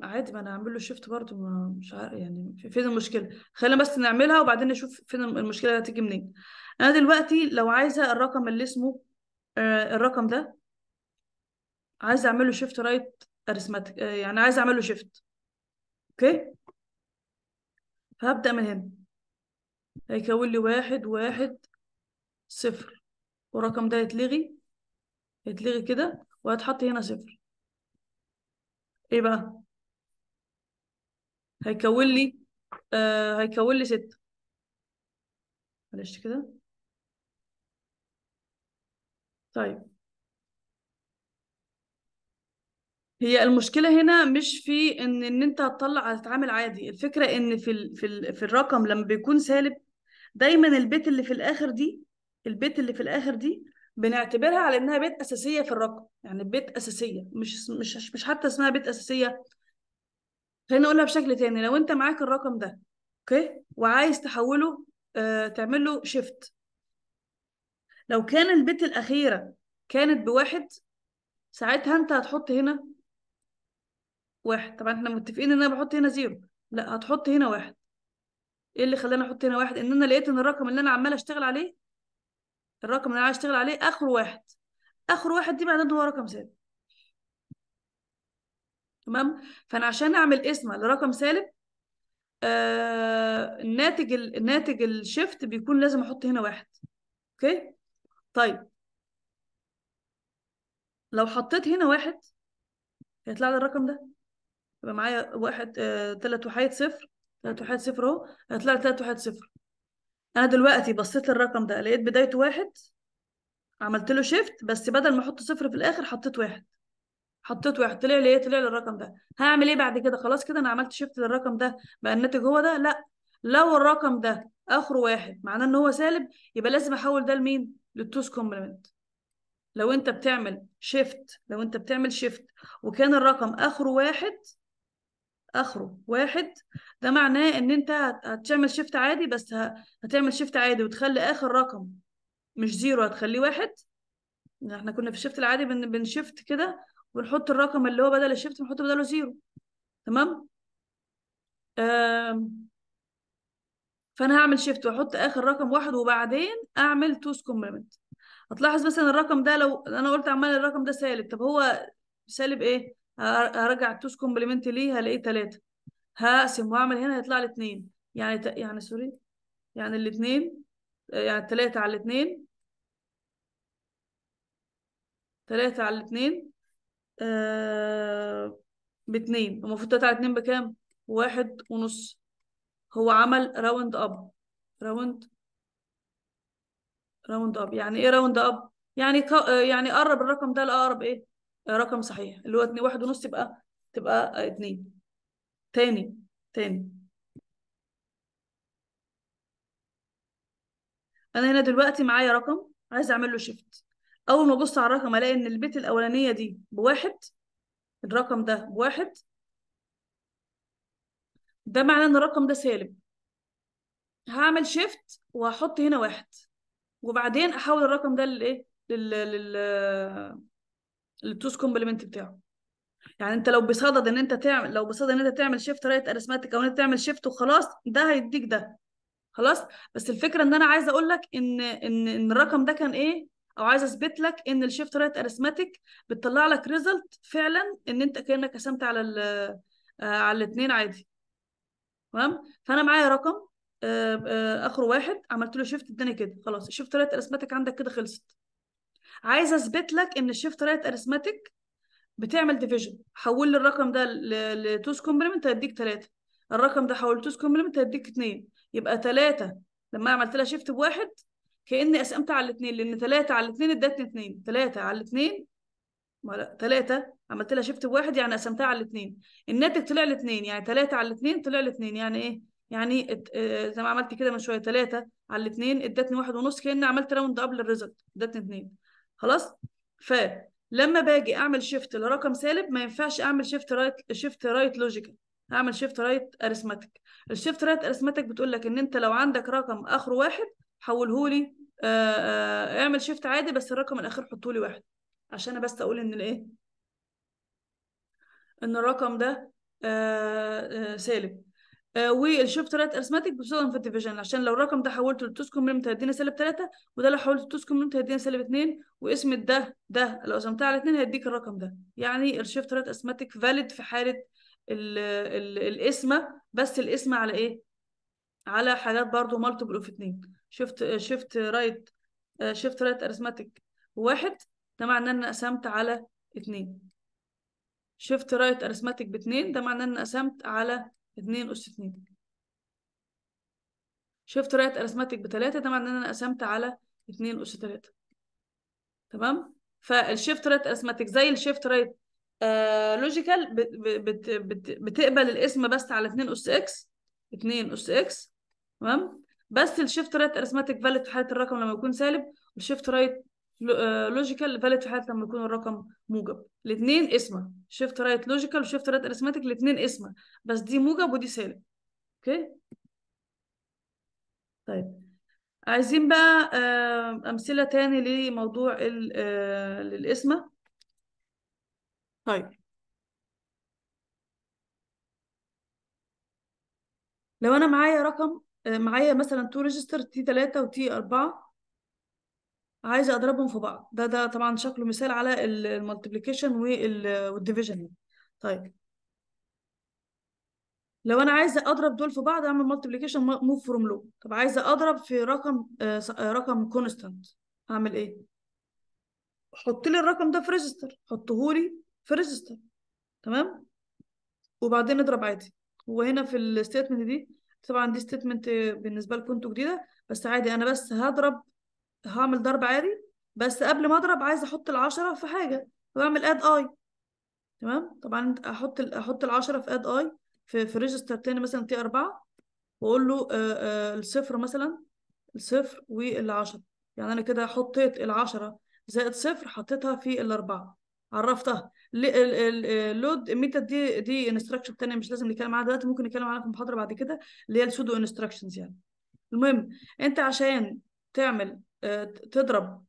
عادي ما انا اعمل له شيفت برضه ما مش عارف يعني فين المشكله خلينا بس نعملها وبعدين نشوف فين المشكله هتيجي منين انا دلوقتي لو عايزه الرقم اللي اسمه آه، الرقم ده عايزه اعمل له شيفت رايت اريثماتيك يعني عايزه اعمل له شيفت اوكي فهبدا من هنا هيكون لي واحد واحد صفر والرقم ده يتلغي يتلغي كده وهتحط هنا صفر ايه بقى هيكون لي آه هيكون لي ستة معلش كده طيب هي المشكلة هنا مش في ان ان انت هتطلع هتتعامل عادي الفكرة ان في ال في ال في الرقم لما بيكون سالب دايما البيت اللي في الاخر دي البيت اللي في الاخر دي بنعتبرها على انها بيت اساسيه في الرقم يعني بيت اساسيه مش مش مش حتى اسمها بيت اساسيه خلينا نقولها بشكل تاني لو انت معاك الرقم ده اوكي وعايز تحوله آه تعمل له شيفت لو كان البيت الاخيره كانت بواحد ساعتها انت هتحط هنا واحد طبعا احنا متفقين ان انا بحط هنا زيرو لا هتحط هنا واحد ايه اللي خلاني احط هنا واحد ان انا لقيت ان الرقم اللي انا عمال اشتغل عليه الرقم اللي انا عايز اشتغل عليه اخر واحد اخر واحد دي معناه ان هو رقم سالب تمام فانا عشان اعمل قسمه لرقم سالب آه الناتج الناتج الشيفت بيكون لازم احط هنا واحد اوكي طيب لو حطيت هنا واحد هيطلع لي الرقم ده يبقى معايا واحد آه تلات وحيد صفر تلات وحيد صفر اهو هيطلع لي تلات وحيد صفر انا دلوقتي بصيت للرقم ده لقيت بدايته واحد عملت له شيفت بس بدل ما احط صفر في الاخر حطيت واحد حطيت واحد طلع لي ايه طلع لي الرقم ده هعمل ايه بعد كده خلاص كده انا عملت شيفت للرقم ده بقى الناتج هو ده لا لو الرقم ده اخره واحد معناه ان هو سالب يبقى لازم احول ده لمين للتوز كومبلمنت لو انت بتعمل شيفت لو انت بتعمل شيفت وكان الرقم اخره واحد اخره واحد ده معناه ان انت هتعمل شيفت عادي بس هتعمل شيفت عادي وتخلي اخر رقم مش زيرو هتخليه واحد احنا كنا في الشيفت العادي بنشيفت كده ونحط الرقم اللي هو بدل الشيفت نحط بداله زيرو تمام فانا هعمل شيفت واحط اخر رقم واحد وبعدين اعمل توس كومبلمنت هتلاحظ مثلا الرقم ده لو انا قلت عمال الرقم ده سالب طب هو سالب ايه هرجع التوز كومبلمنت ليه هلاقيه تلاتة هقسم واعمل هنا هيطلع لي اتنين يعني ت... يعني سوري يعني الاثنين يعني 3 على الاتنين تلاتة على الاتنين آه... باتنين المفروض تلاتة على اتنين بكام؟ واحد ونص هو عمل راوند اب راوند راوند اب يعني ايه راوند اب؟ يعني ك... آه، يعني قرب الرقم ده لاقرب ايه؟ رقم صحيح اللي هو اتنين واحد ونص يبقى تبقى اتنين تاني تاني انا هنا دلوقتي معايا رقم عايز اعمل له شيفت اول ما ابص على الرقم الاقي ان البيت الاولانيه دي بواحد الرقم ده بواحد ده معناه ان الرقم ده سالب هعمل شيفت وهحط هنا واحد وبعدين احول الرقم ده للايه لل... لل... التوس كومبلمنت بتاعه يعني انت لو بصدد ان انت تعمل لو بصدد ان انت تعمل شيفت رايت اريثماتيك او ان انت تعمل شيفت وخلاص ده هيديك ده خلاص بس الفكره ان انا عايزه اقول لك ان ان ان الرقم ده كان ايه او عايزه اثبت لك ان الشيفت رايت اريثماتيك بتطلع لك ريزلت فعلا ان انت كانك قسمت على آه، على الاثنين عادي تمام فانا معايا رقم آه، آه، اخره واحد عملت له شيفت اداني كده خلاص الشيفت رايت اريثماتيك عندك كده خلصت عايزه اثبت لك ان الشيفت رايت اريثماتيك بتعمل ديفيجن حول لي الرقم ده لتوز كومبلمنت هيديك 3 الرقم ده حول لتوز كومبلمنت هيديك 2 يبقى 3 لما عملت لها شيفت بواحد كاني قسمت على الاثنين لان 3 على الاثنين ادتني 2 3 على الاثنين لا 3 عملت لها شيفت بواحد يعني قسمتها على الاثنين الناتج طلع لي 2 يعني 3 على الاثنين طلع لي 2 يعني ايه يعني آه، زي ما عملت كده من شويه 3 على الاثنين ادتني واحد ونص كاني عملت راوند قبل الريزلت ادتني 2 خلاص فلما باجي اعمل شيفت لرقم سالب ما ينفعش اعمل شيفت رايت شيفت رايت لوجيكال اعمل شيفت رايت اريثماتيك الشيفت رايت اريثماتيك بتقول لك ان انت لو عندك رقم اخره واحد حوله لي آه، آه، اعمل شيفت عادي بس الرقم الاخير حطه لي واحد عشان انا بس اقول ان الايه ان الرقم ده آه، سالب آه، والشوف ثلاث ارثماتيك بتستخدم في الديفيجن عشان لو الرقم ده حولته لتوس كومبلمنت هيدينا سالب 3 وده لو حولته لتوس كومبلمنت هيدينا سالب 2 واسم ده ده لو قسمتها على 2 هيديك الرقم ده يعني الشوف ثلاث ارثماتيك فاليد في حاله الـ الـ القسمه بس القسمه على ايه؟ على حالات برضه مالتيبل اوف 2 شفت شفت رايت آه، شفت رايت ارثماتيك واحد ده معناه ان قسمت على 2 شفت رايت ارثماتيك ب 2 ده معناه ان قسمت على 2 أس 2 شفت رأيت أرثماتيك بتلاتة ده معناه إن أنا قسمت على 2 أس 3 تمام فالشيفت رايت أرثماتيك زي الشيفت رايت آه لوجيكال بت بت بت بتقبل الاسم بس على 2 أس إكس 2 أس إكس تمام بس الشيفت رايت أرثماتيك فاليد في حالة الرقم لما يكون سالب والشيفت رايت لوجيكال آه، فاليد في حاله لما يكون الرقم موجب الاثنين اسمه شيفت رايت لوجيكال وشيفت رايت اريثماتيك الاثنين اسمه بس دي موجب ودي سالب اوكي طيب عايزين بقى آه، امثله تاني لموضوع الاسمه آه، طيب لو انا معايا رقم معايا مثلا تو ريجستر تي 3 وتي 4 عايزه اضربهم في بعض ده ده طبعا شكله مثال على المالتيبيليكيشن والديفيجن طيب لو انا عايزه اضرب دول في بعض اعمل مالتيبيليكيشن موف فروم لو طب عايزه اضرب في رقم آه، آه، رقم كونستانت اعمل ايه حط لي الرقم ده في ريجستر حطه لي في ريجستر تمام وبعدين اضرب عادي وهنا في الستيتمنت دي طبعا دي ستيتمنت بالنسبه لكم انتوا جديده بس عادي انا بس هضرب هعمل ضرب عادي بس قبل ما اضرب عايز احط العشرة في حاجه فبعمل اد اي تمام طبعا احط احط العشرة في اد اي في في ريجستر تاني مثلا تي 4 واقول له آآ آه، آآ آه، الصفر مثلا الصفر والعشرة يعني انا كده حطيت العشرة زائد صفر حطيتها في الاربعة عرفتها اللود ميتا دي دي انستراكشن تانية مش لازم نتكلم عنها دلوقتي ممكن نتكلم عنها في محاضرة بعد كده اللي هي السودو انستراكشنز يعني المهم انت عشان تعمل تضرب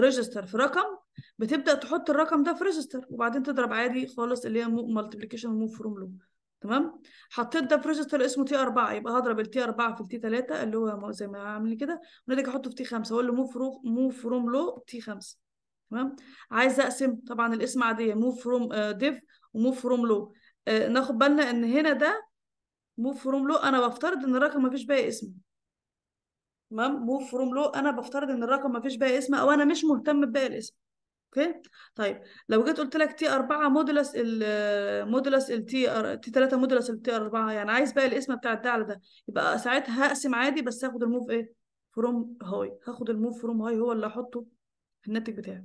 ريجستر آه، آه، في رقم بتبدا تحط الرقم ده في ريجستر وبعدين تضرب عادي خالص اللي هي مالتيبليكيشن موف فروم لو تمام حطيت ده في ريجستر اسمه تي 4 يبقى هضرب التي 4 في التي 3 اللي هو زي ما عامل كده ونادي احطه في تي 5 واقول له موف موف فروم لو تي 5 تمام عايز اقسم طبعا الاسم عاديه موف فروم ديف وموف فروم لو ناخد بالنا ان هنا ده موف فروم لو انا بفترض ان الرقم ما فيش باقي اسمه تمام موف فروم لو انا بفترض ان الرقم ما فيش باقي اسم او انا مش مهتم بباقي الاسم اوكي طيب لو جيت قلت لك تي 4 مودولس ال مودولس ال تي تي 3 مودولس ال تي 4 يعني عايز باقي الاسم بتاع ده على ده يبقى ساعتها هقسم عادي بس هاخد الموف ايه فروم هاي هاخد الموف فروم هاي هو اللي هحطه في الناتج بتاعي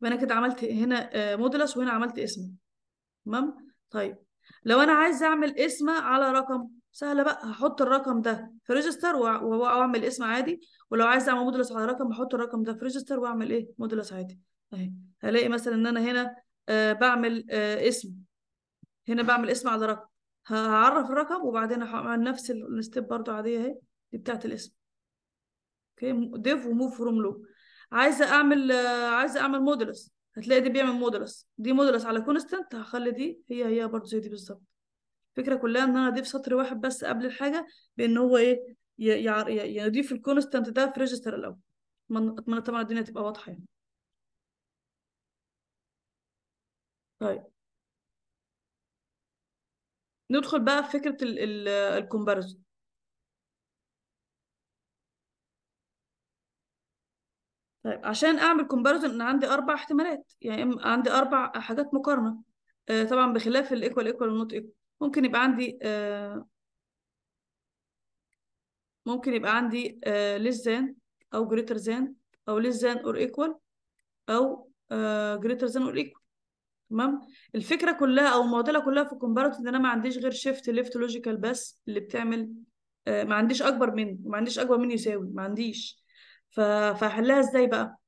يبقى انا كده عملت هنا مودولس آه، وهنا عملت اسم تمام طيب لو انا عايز اعمل اسم على رقم سهله بقى هحط الرقم ده في ريجستر واعمل اسم عادي ولو عايز اعمل مودلس على رقم هحط الرقم ده في ريجستر واعمل ايه مودلس عادي اهي هلاقي مثلا ان انا هنا آه بعمل آه اسم هنا بعمل اسم على رقم هعرف الرقم وبعدين هعمل نفس الستيب برضو عاديه اهي دي بتاعه الاسم اوكي ديف وموف فروم لوب عايزه اعمل آه عايزه اعمل مودلس هتلاقي دي بيعمل مودلس دي مودلس على كونستنت هخلي دي هي هي برضو زي دي بالظبط الفكره كلها ان انا اضيف سطر واحد بس قبل الحاجه بان هو ايه يضيف الكونستنت ده في ريجستر الاول اتمنى طبعا الدنيا تبقى واضحه يعني طيب ندخل بقى في فكره الكومباريزون طيب عشان اعمل كومباريزون انا عندي اربع احتمالات يعني عندي اربع حاجات مقارنه آه، طبعا بخلاف الايكوال ايكوال والنوت ايكوال ممكن يبقى عندي آه، ممكن يبقى عندي آه، less than أو greater than أو less than or equal أو آه، greater than or equal تمام الفكرة كلها أو المعضلة كلها في الكومبارت إن أنا ما عنديش غير shift left logical بس اللي بتعمل ما عنديش أكبر من ما عنديش أكبر من يساوي ما عنديش فهحلها إزاي بقى؟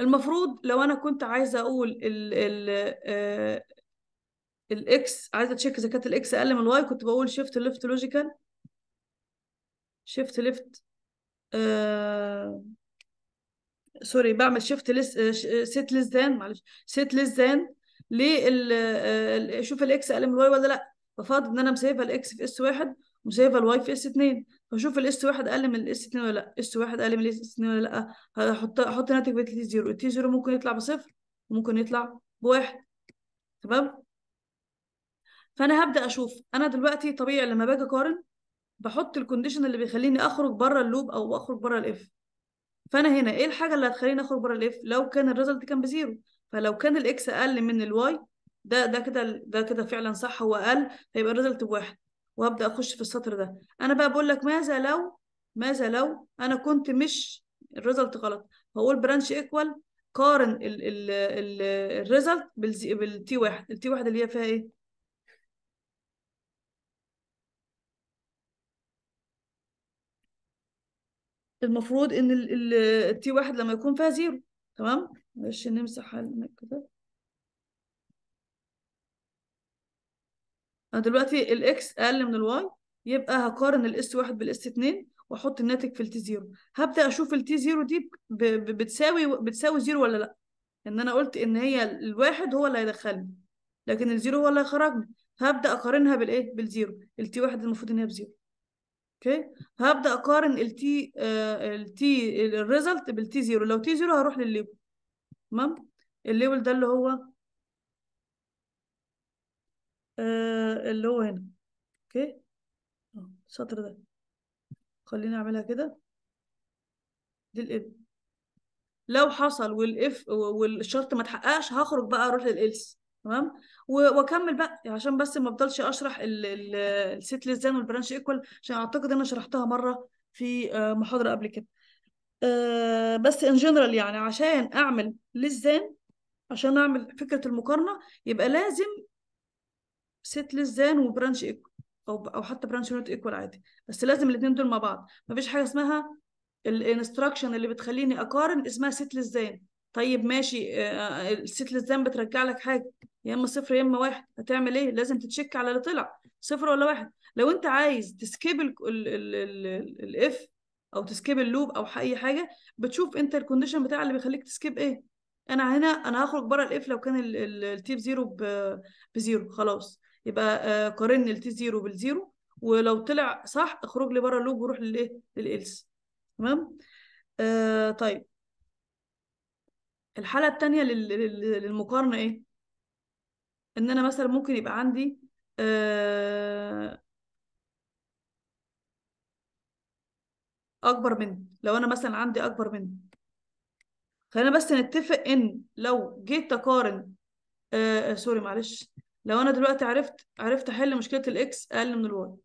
المفروض لو انا كنت عايزه اقول ال ال الاكس عايزه تشيك اذا كانت الاكس اقل من الواي كنت بقول شيفت ليفت لوجيكال شيفت ليفت ااا سوري بعمل شيفت لس سيت ليس ذان معلش سيت ليس ذان ليه آه، شوف الاكس اقل من الواي ولا لا بفرض ان انا مسيفه الاكس في اس واحد ومسيفه الواي في اس 2 فشوف الاس واحد اقل من الاس 2 ولا لا اس واحد اقل من الاس 2 ولا لا هحط احط ناتج بالتي زيرو التي زيرو ممكن يطلع بصفر وممكن يطلع بواحد تمام فانا هبدا اشوف انا دلوقتي طبيعي لما باجي اقارن بحط الكونديشن اللي بيخليني اخرج بره اللوب او اخرج بره الاف فانا هنا ايه الحاجه اللي هتخليني اخرج بره الاف لو كان الريزلت كان بزيرو فلو كان الاكس اقل من الواي ده ده كده ده كده فعلا صح هو اقل فيبقى الريزلت بواحد وابدا اخش في السطر ده انا بقى بقول لك ماذا لو ماذا لو انا كنت مش الريزلت غلط هقول برانش ايكوال قارن الريزلت بالتي واحد التي واحد اللي هي فيها ايه المفروض ان ال تي واحد لما يكون فيها زيرو تمام معلش نمسح كده انا دلوقتي الاكس اقل من الواي يبقى هقارن الاس واحد بالاس اتنين واحط الناتج في التي زيرو هبدا اشوف التي زيرو دي بتساوي بتساوي زيرو ولا لا ان انا قلت ان هي الواحد هو اللي هيدخلني لكن الزيرو هو اللي هيخرجني هبدا اقارنها بالايه بالزيرو التي واحد المفروض ان هي بزيرو اوكي هبدا اقارن التي التي الريزلت بالتي زيرو لو تي زيرو هروح للليبل تمام الليبل ده اللي هو آه، اللي هو هنا اوكي السطر ده خليني اعملها كده دي الاب لو حصل والاف والشرط ما اتحققش هخرج بقى اروح للالس تمام واكمل بقى عشان بس ما افضلش اشرح الست للزان والبرانش ايكوال عشان اعتقد انا شرحتها مره في آه، محاضره قبل كده آه، بس ان جنرال يعني عشان اعمل للزان عشان اعمل فكره المقارنه يبقى لازم ست للزان وبرانش ايكوال او او حتى برانش نوت ايكوال عادي بس لازم الاثنين دول مع بعض مفيش حاجه اسمها الانستراكشن اللي بتخليني اقارن اسمها ست للزان طيب ماشي آه، آه، الست الزام بترجع لك حاجه يا اما صفر يا اما واحد هتعمل ايه لازم تتشك على اللي طلع صفر ولا واحد لو انت عايز تسكيب الاف او تسكيب اللوب او اي حاجه بتشوف انت الكونديشن بتاع اللي بيخليك تسكيب ايه انا هنا انا هخرج بره الاف لو كان التي بزيرو بزيرو خلاص يبقى آه، قارن التي زيرو بالزيرو ولو طلع صح اخرج لي بره اللوب وروح للايه للالس تمام آه طيب الحالة التانية للمقارنة ايه؟ ان انا مثلا ممكن يبقى عندي آه، اكبر منه لو انا مثلا عندي اكبر منه خلينا بس نتفق ان لو جيت اقارن آه،, آه سوري معلش لو انا دلوقتي عرفت عرفت احل مشكله الاكس اقل من الواي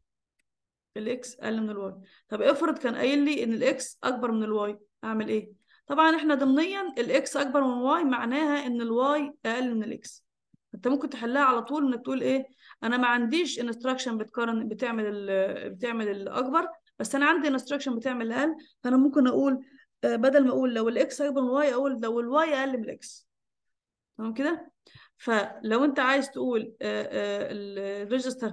الاكس اقل من الواي طب افرض كان قايل لي ان الاكس اكبر من الواي اعمل ايه طبعا احنا ضمنيا الاكس اكبر من واي معناها ان الواي اقل من الاكس انت ممكن تحلها على طول انك تقول ايه انا ما عنديش انستراكشن بتقارن بتعمل الـ بتعمل الاكبر بس انا عندي انستراكشن بتعمل الاقل فانا ممكن اقول آه، بدل ما اقول لو الاكس اكبر من واي اقول لو الواي اقل من الاكس تمام كده فلو انت عايز تقول آه، آه، الريجستر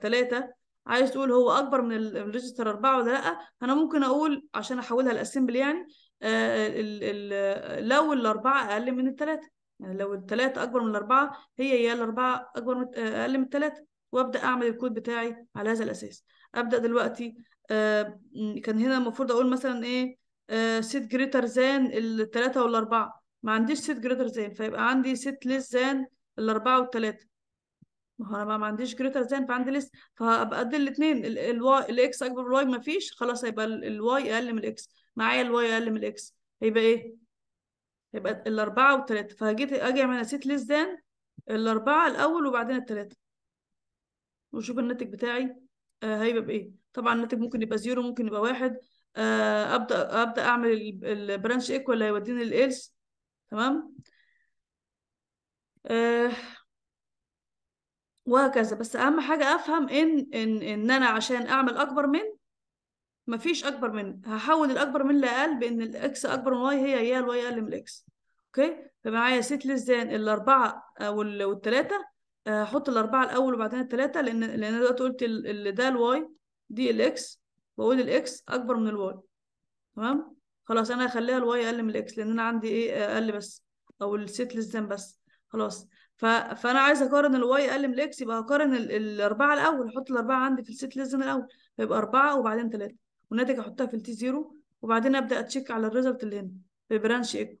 3 عايز تقول هو اكبر من الريجستر اربعه ولا لا انا ممكن اقول عشان احولها لاسمبل يعني آه ال ال لو الاربعه اقل من الثلاثه يعني لو الثلاثه اكبر من الاربعه هي يا الاربعه اكبر من آه، اقل من الثلاثه وابدا اعمل الكود بتاعي على هذا الاساس ابدا دلوقتي آه، كان هنا المفروض اقول مثلا ايه سيت جريتر زان الثلاثه والاربعه ما عنديش سيت جريتر زان فيبقى عندي سيت ليس زان الاربعه والثلاثه ما هو انا بقى ما عنديش جريتر ذان فعندي لسه فهبقى قد الاثنين الاكس اكبر من الواي ما فيش خلاص هيبقى الواي اقل من الاكس معايا الواي اقل من الاكس هيبقى ايه؟ هيبقى الاربعه والثلاثه فجيت اجي اعمل نسيت ليس ذان الاربعه الاول وبعدين الثلاثه وشوف الناتج بتاعي آه، هيبقى بايه طبعا الناتج ممكن يبقى زيرو ممكن يبقى واحد آه، ابدا ابدا اعمل البرانش ايكوال هيوديني لإلس تمام آه وهكذا بس اهم حاجه افهم ان ان ان انا عشان اعمل اكبر من مفيش اكبر من هحول الاكبر من لاقل بان الاكس اكبر من واي هي هي الواي اقل من الاكس اوكي فمعايا ست لزان الاربعه والثلاثه هحط آه، الاربعه الاول وبعدين الثلاثه لان لان دلوقتي قلت اللي ده الواي دي الاكس بقول الاكس اكبر من الواي تمام خلاص انا هخليها الواي اقل من الاكس لان انا عندي ايه آه، اقل بس او الست لزان بس خلاص ف... فانا عايز اقارن الواي اقل من الاكس يبقى هقارن ال... الاربعه الاول احط الاربعه عندي في الست ليزن الاول فيبقى اربعه وبعدين ثلاثه والناتج احطها في التي زيرو وبعدين ابدا اتشيك على الريزلت اللي هنا في برانش ايكو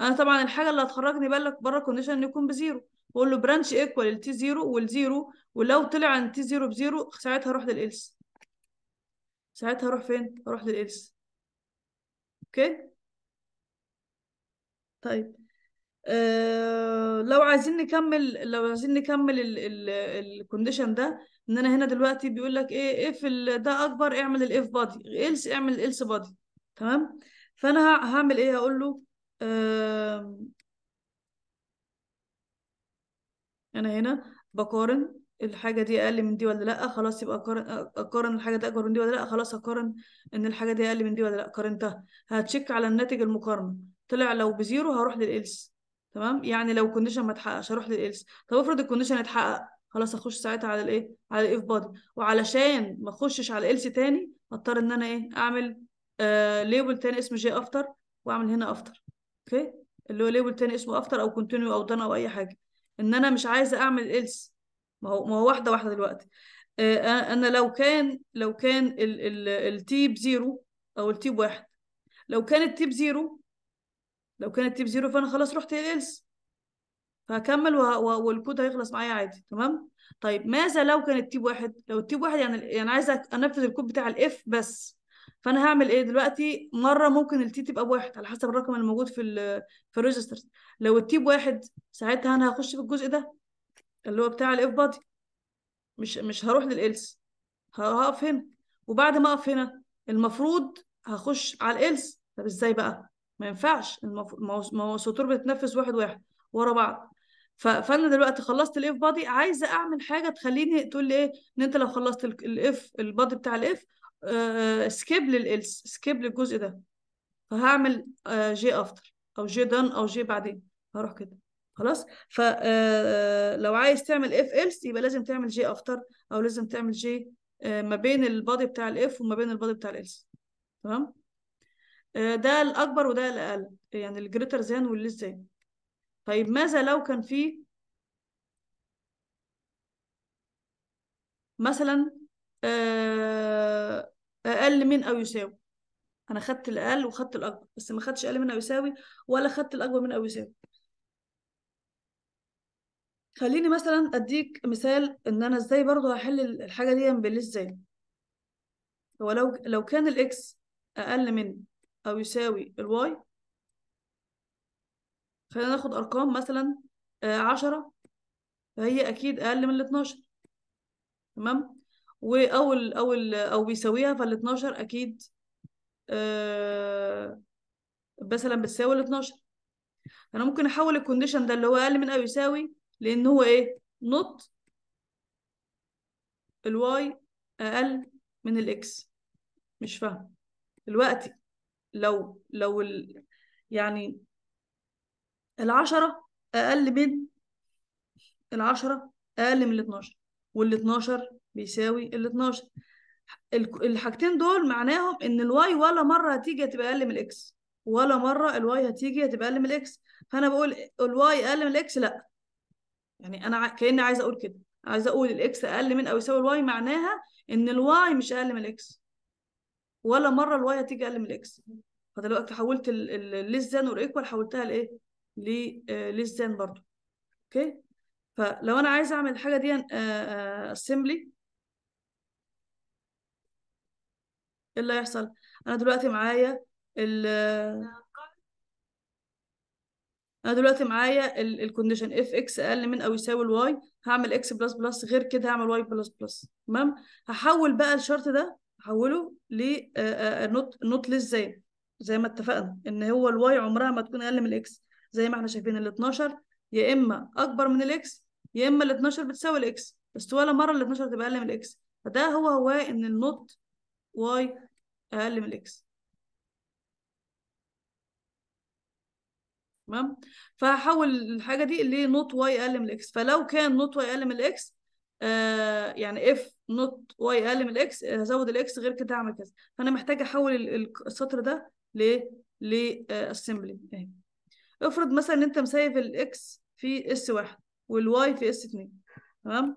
انا طبعا الحاجه اللي هتخرجني بره الكونديشن ان يكون بزيرو بقول له برانش ايكوال التي زيرو والزيرو ولو طلع ان تي زيرو بزيرو ساعتها اروح للالس ساعتها اروح فين اروح للالس اوكي طيب آه، لو عايزين نكمل لو عايزين نكمل الكونديشن ده ان انا هنا دلوقتي بيقول لك ايه اف ده اكبر اعمل الاف بادي الس اعمل الالس بادي تمام فانا هعمل ايه هقول له آه، انا هنا بقارن الحاجة دي أقل من دي ولا لأ خلاص يبقى أقارن أقارن الحاجة دي أكبر من دي ولا لأ خلاص أقارن إن الحاجة دي أقل من دي ولا لأ قارنتها هتشيك على الناتج المقارنة طلع لو بزيرو هروح للإلس تمام يعني لو الكونديشن ما اتحققش هروح للالس طب افرض الكونديشن اتحقق خلاص اخش ساعتها على الايه على الاف بادي وعلشان ما اخشش على الالس تاني اضطر ان انا ايه اعمل آه ليبل تاني اسمه جي افتر واعمل هنا افتر اوكي اللي هو ليبل تاني اسمه افتر او كونتينيو او دان او اي حاجه ان انا مش عايزه اعمل الالس ما هو ما هو واحده واحده دلوقتي آه انا لو كان لو كان التيب زيرو او التيب واحد لو كان التيب زيرو لو كانت تيب زيرو فانا خلاص رحت إيه إلس فهكمل والكود هيخلص معايا عادي تمام طيب ماذا لو كانت تيب واحد لو التيب واحد يعني يعني عايزه انفذ الكود بتاع الاف بس فانا هعمل ايه دلوقتي مره ممكن التي تبقى بواحد على حسب الرقم الموجود في ال في الريجسترز لو التيب واحد ساعتها انا هخش في الجزء ده اللي هو بتاع الاف بادي مش مش هروح للالس هقف هنا وبعد ما اقف هنا المفروض هخش على الالس طب ازاي بقى ما ينفعش ما هو السطور بتتنفس واحد واحد ورا بعض فانا دلوقتي خلصت الاف بادي عايزه اعمل حاجه تخليني تقول لي ايه ان انت لو خلصت الاف البادي بتاع الاف آه، سكيب للالس سكيب للجزء ده فهعمل جي آه، افتر او جي دان او جي بعدين هروح كده خلاص فلو آه، عايز تعمل اف الس يبقى لازم تعمل جي افتر او لازم تعمل جي ما بين البادي بتاع الاف وما بين البادي بتاع الالس تمام آه، ده الأكبر وده الأقل يعني الجريتر زان والليس زان طيب ماذا لو كان فيه مثلا آه، أقل من أو يساوي أنا خدت الأقل وخدت الأكبر بس ما خدتش أقل من أو يساوي ولا خدت الأكبر من أو يساوي خليني مثلا أديك مثال إن أنا إزاي برضو هحل الحاجة دي بالليس زان هو لو لو كان الإكس أقل من أو يساوي الواي خلينا ناخد أرقام مثلا آه، عشرة فهي أكيد أقل من الاتناشر تمام أو الـ أو بيساويها فالاتناشر أكيد آه، مثلا بتساوي الاتناشر أنا ممكن أحول الكونديشن ده اللي هو أقل من أو يساوي لأن هو إيه نوت الواي أقل من الإكس مش فاهم دلوقتي لو لو ال يعني العشرة أقل من العشرة أقل من الاتناشر والاتناشر بيساوي الاتناشر الحاجتين دول معناهم إن الواي ولا مرة هتيجي هتبقى أقل من الإكس ولا مرة الواي هتيجي هتبقى أقل من الإكس فأنا بقول الواي أقل من الإكس لأ يعني أنا كأني عايزة أقول كده عايزة أقول الإكس أقل من أو يساوي الواي معناها إن الواي مش أقل من الإكس ولا مره الواي هتيجي اقل من الاكس فدلوقتي حولت الليس ذان والايكوال حولتها لايه؟ لليس ذان آه، برضه اوكي فلو انا عايز اعمل الحاجه دي اسمبلي آه، آه، ايه اللي هيحصل؟ انا دلوقتي معايا ال انا دلوقتي معايا الكونديشن اف اكس اقل من او يساوي الواي هعمل اكس بلس بلس غير كده هعمل واي بلس بلس تمام هحول بقى الشرط ده حوله ل نوت نوت زي زي ما اتفقنا ان هو الواي عمرها ما تكون اقل من الاكس زي ما احنا شايفين ال 12 يا اما اكبر من الاكس يا اما ال 12 بتساوي الاكس بس ولا مره ال 12 تبقى اقل من الاكس فده هو هو ان النوت واي اقل من الاكس تمام فهحول الحاجه دي لنوت واي اقل من الاكس فلو كان نوت واي اقل من الاكس آه، يعني اف نوت واي اقل من الاكس آه، هزود الاكس غير كده اعمل كذا فانا محتاجه احول السطر ده ل لاسمبلي اهي إيه. افرض مثلا ان انت مسايف الاكس في اس 1 والواي في اس 2 تمام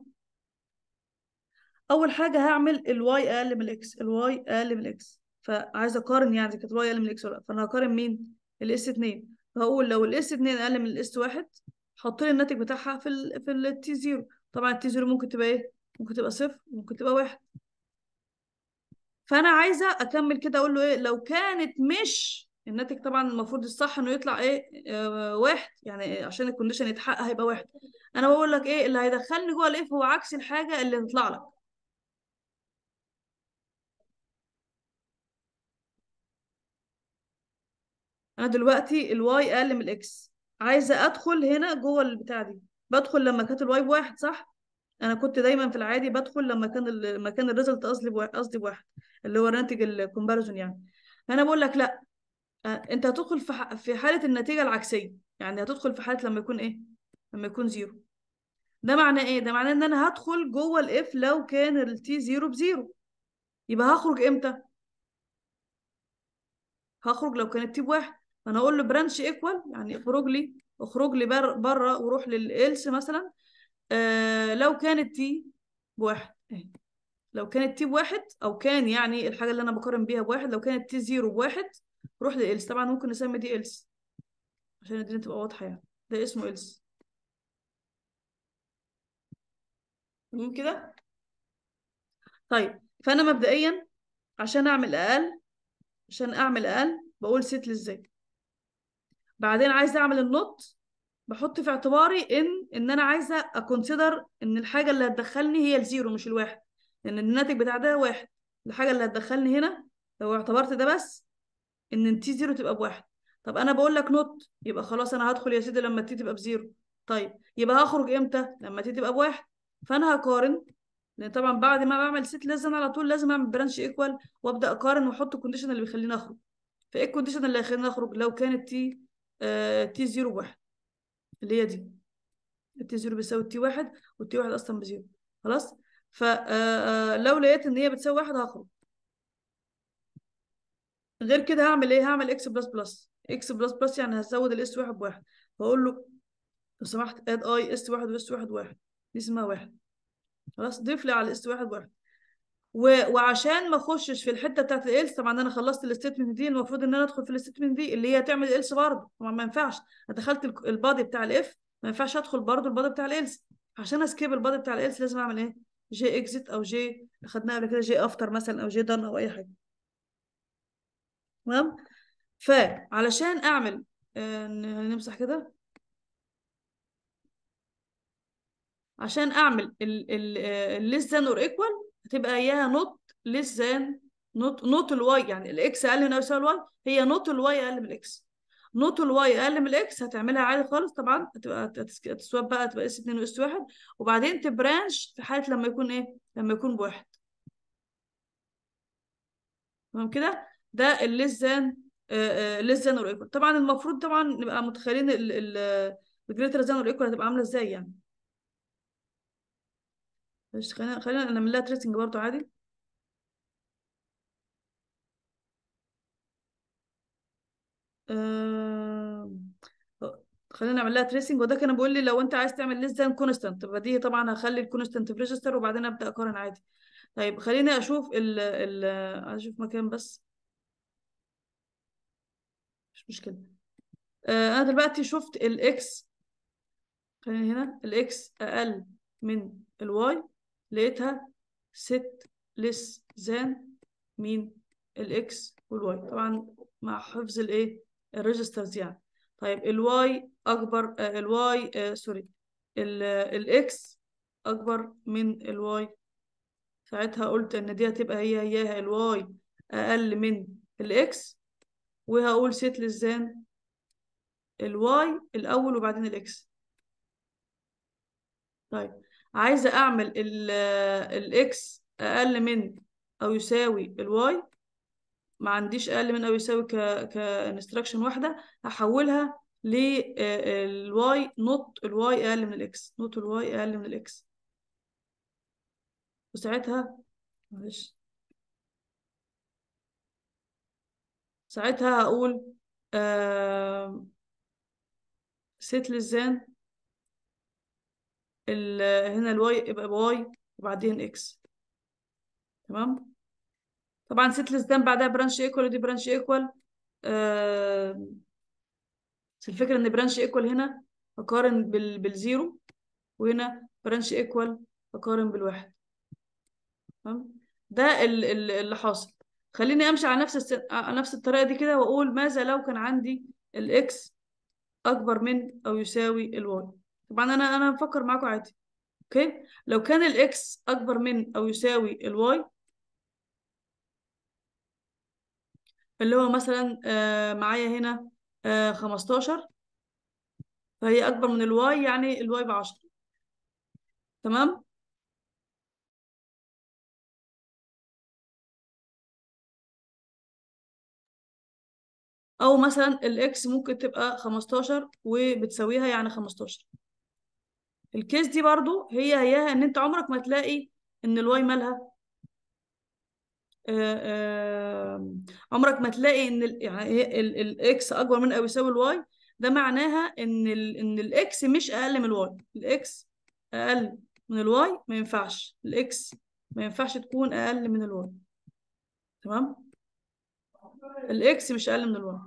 اول حاجه هعمل الواي اقل من الاكس الواي اقل من الاكس فعايز اقارن يعني كانت الواي اقل من الاكس ولا لا فانا هقارن مين الاس 2 فهقول لو الاس 2 اقل من الاس 1 حط لي الناتج بتاعها في الـ في التي 0 طبعا التي زيرو ممكن تبقى ايه ممكن تبقى صفر ممكن تبقى واحد فانا عايزه اكمل كده اقول له ايه لو كانت مش الناتج طبعا المفروض الصح انه يطلع ايه آه واحد يعني عشان الكونديشن يتحقق هيبقى واحد انا بقول لك ايه اللي هيدخلني جوه الاف هو عكس الحاجه اللي هتطلع لك انا دلوقتي الواي اقل من الاكس عايزه ادخل هنا جوه البتاع دي بدخل لما كانت الواي بواحد صح انا كنت دايما في العادي بدخل لما كان لما كان الريزلت قصدي قصدي بواحد اللي هو ناتج الكومباريزون يعني انا بقول لك لا انت هتدخل في في حاله النتيجه العكسيه يعني هتدخل في حاله لما يكون ايه لما يكون زيرو ده معناه ايه ده معناه ان انا هدخل جوه الاف لو كان التي زيرو بزيرو يبقى هخرج امتى هخرج لو كانت تي بواحد انا اقول له برانش ايكوال يعني اخرج لي اخرج لي بره وروح للإلس مثلا آه لو كانت تي بواحد اهي لو كانت تي بواحد او كان يعني الحاجه اللي انا بقارن بيها بواحد لو كانت تي زيرو بواحد روح للالس طبعا ممكن نسمي دي إلس عشان الدنيا تبقى واضحه يعني ده اسمه إلس تمام كده طيب فانا مبدئيا عشان اعمل اقل عشان اعمل اقل بقول ست ازاي بعدين عايزه اعمل النط بحط في اعتباري ان ان انا عايزه اكونسيدر ان الحاجه اللي هتدخلني هي الزيرو مش الواحد لان الناتج بتاع ده واحد الحاجه اللي هتدخلني هنا لو اعتبرت ده بس ان تي زيرو تبقى بواحد طب انا بقول لك نوت يبقى خلاص انا هدخل يا سيدي لما تي تبقى بزيرو طيب يبقى هخرج امتى لما تي تبقى بواحد فانا هقارن لان طبعا بعد ما بعمل سيت لازم على طول لازم اعمل برانش ايكوال وابدا اقارن واحط الكونديشن اللي بيخليني اخرج فايه الكونديشن اللي هيخليني اخرج لو كانت تي تي زيرو بواحد اللي هي دي تي زيرو بيساوي تي واحد والتي واحد أصلا بزيرو خلاص فلو آه، آه، لقيت إن هي بتساوي واحد هخرج غير كده هعمل إيه هعمل إكس بلس بلس إكس بلس بلس يعني هزود الإس واحد بواحد فأقول له لو سمحت اد اي اس واحد واس واحد واحد دي اسمها واحد خلاص ضيف لي على الاس واحد بواحد و... وعشان ما اخشش في الحته بتاعت الالس طبعا انا خلصت الاستيتمنت دي المفروض ان انا ادخل في الاستيتمنت دي اللي هي تعمل الالس برضه طبعا ما ينفعش انا دخلت البادي بتاع الاف ما ينفعش ادخل برضه البادي بتاع الالس عشان اسكيب البادي بتاع الالس لازم اعمل ايه جي اكزيت او جي خدناها قبل كده جي افتر مثلا او جي دن او اي حاجه تمام فعلشان اعمل آه، نمسح كده عشان اعمل ال ال آه، less ذان اور ايكوال هتبقى يا نوت ليس ذان نوت نوت الواي يعني الاكس اقل من او يساوي الواي هي نوت الواي اقل من الاكس نوت الواي اقل من الاكس هتعملها عادي خالص طبعا هتبقى تسواب بقى تبقى اس 2 واس 1 وبعدين تبرانش في حاله لما يكون ايه؟ لما يكون بواحد تمام كده؟ ده الليس ذان ليس ذان اور ايكوال طبعا المفروض طبعا نبقى متخيلين الجريتر ذان اور ايكوال هتبقى عامله ازاي يعني بس خلينا خلينا انا لها تريسنج برضه عادي ااا آه، خلينا نعمل لها تريسنج وده كان بيقول لي لو انت عايز تعمل ليس ذان كونستانت فدي طبعا هخلي الكونستانت في ريجستر وبعدين ابدا اقارن عادي طيب خليني اشوف ال ال اشوف مكان بس مش مشكله آه انا دلوقتي شفت الاكس خلينا هنا الاكس اقل من الواي لقيتها ست لس زان مين الاكس والواي طبعا مع حفظ الايه الريجسترز يعني طيب الواي اكبر الواي سوري الاكس اكبر من الواي ساعتها قلت ان دي هتبقى هي هياها الواي اقل من الاكس وهقول ست للزان الواي الاول وبعدين الاكس طيب عايزة أعمل الإكس آه، أقل من أو يساوي الواي ما عنديش أقل من أو يساوي كـ كإنستراكشن واحدة هحولها للواي آه، نوت الواي أقل من الإكس نوت الواي أقل من الإكس وساعتها معلش ساعتها هقول آه... سيت للزان هنا الواي يبقى واي وبعدين اكس تمام طبعا سيتلس دان بعدها برانش ايكوال ودي برانش ايكوال آه بس الفكره ان برانش ايكوال هنا اقارن بال... بالزيرو وهنا برانش ايكوال اقارن بالواحد تمام ده اللي حاصل خليني امشي على نفس على نفس الطريقه دي كده واقول ماذا لو كان عندي الاكس اكبر من او يساوي الواي طبعا انا انا بفكر معاكم عادي اوكي لو كان الاكس اكبر من او يساوي الواي اللي هو مثلا آه، معايا هنا 15 آه، فهي اكبر من الواي يعني الواي ب 10 تمام او مثلا الاكس ممكن تبقى 15 وبتساويها يعني 15 الكيس دي برضو هي هياها ان انت عمرك ما تلاقي ان الواي مالها آه، آه، عمرك ما تلاقي ان الاكس يعني اكبر من او يساوي الواي ده معناها ان الـ ان الاكس مش اقل من الواي الاكس اقل من الواي ما ينفعش الاكس ما ينفعش تكون اقل من الواي تمام الاكس مش اقل من الواي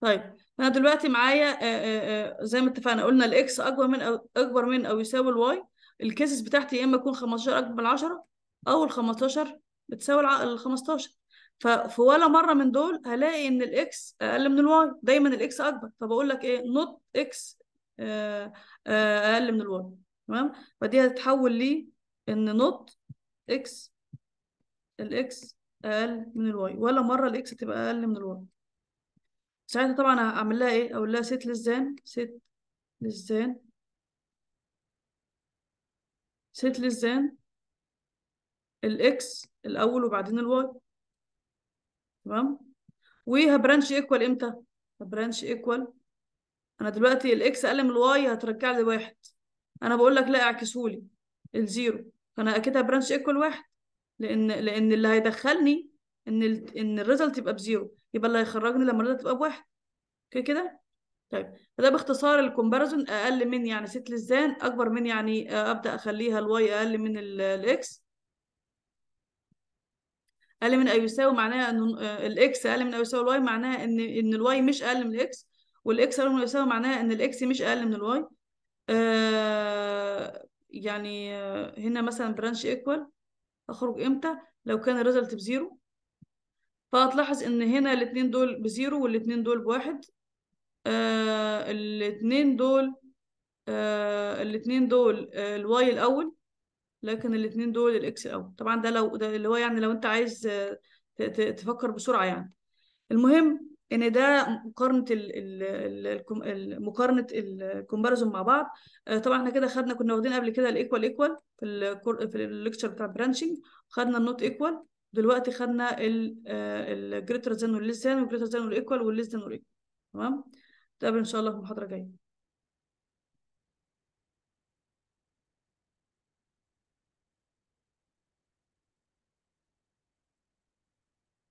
طيب انا دلوقتي معايا آه، آه، آه، زي ما اتفقنا قلنا الاكس اكبر من أو اكبر من او يساوي الواي الكيسز بتاعتي يا اما يكون 15 اكبر من 10 او ال 15 بتساوي ال 15 ففي ولا مره من دول هلاقي ان الاكس اقل من الواي دايما الاكس اكبر فبقول لك ايه نوت اكس اقل من الواي تمام فدي هتتحول لي ان نوت اكس الاكس اقل من الواي ولا مره الاكس تبقى اقل من الواي ساعتها طبعا اعمل لها ايه اقول لها سيت للزان سيت للزان سيت للزان الاكس الاول وبعدين الواي تمام وهبرانش ايكوال امتى هبرانش ايكوال انا دلوقتي الاكس اقل من الواي هترجع لي واحد انا بقول لك لا اعكسهولي الزيرو فانا اكيد هبرانش ايكوال واحد لان لان اللي هيدخلني ان ال... ان الريزلت يبقى بزيرو يبقى اللي هيخرجني لما الرضا تبقى بواحد اوكي كده طيب فده باختصار الكومباريزون اقل من يعني ست للزان اكبر من يعني آه، ابدا اخليها الواي اقل من الاكس اقل من او آه، يساوي معناها ان الاكس اقل من او يساوي الواي معناها ان ان الواي مش اقل من الاكس والاكس اقل من او يساوي معناها ان الاكس مش اقل من الواي آه، يعني هنا مثلا برانش ايكوال اخرج امتى لو كان الريزلت بزيرو فهتلاحظ ان هنا الاثنين دول بزيرو والاثنين دول بواحد آه الاثنين دول آه الاثنين دول آه الواي الاول لكن الاثنين دول الاكس الاول طبعا ده لو ده اللي هو يعني لو انت عايز آه، تفكر بسرعه يعني المهم ان ده مقارنه ال مقارنه الكومباريزون مع بعض آه، طبعا احنا كده خدنا كنا واخدين قبل كده الايكوال ايكوال في ال في الليكتشر بتاع برانشنج خدنا النوت ايكوال دلوقتي خدنا الجريتر ذان والليس ذان والجريتر ذان والايكوال والليس ذان والايكوال تمام نتقابل ان شاء الله في المحاضره الجايه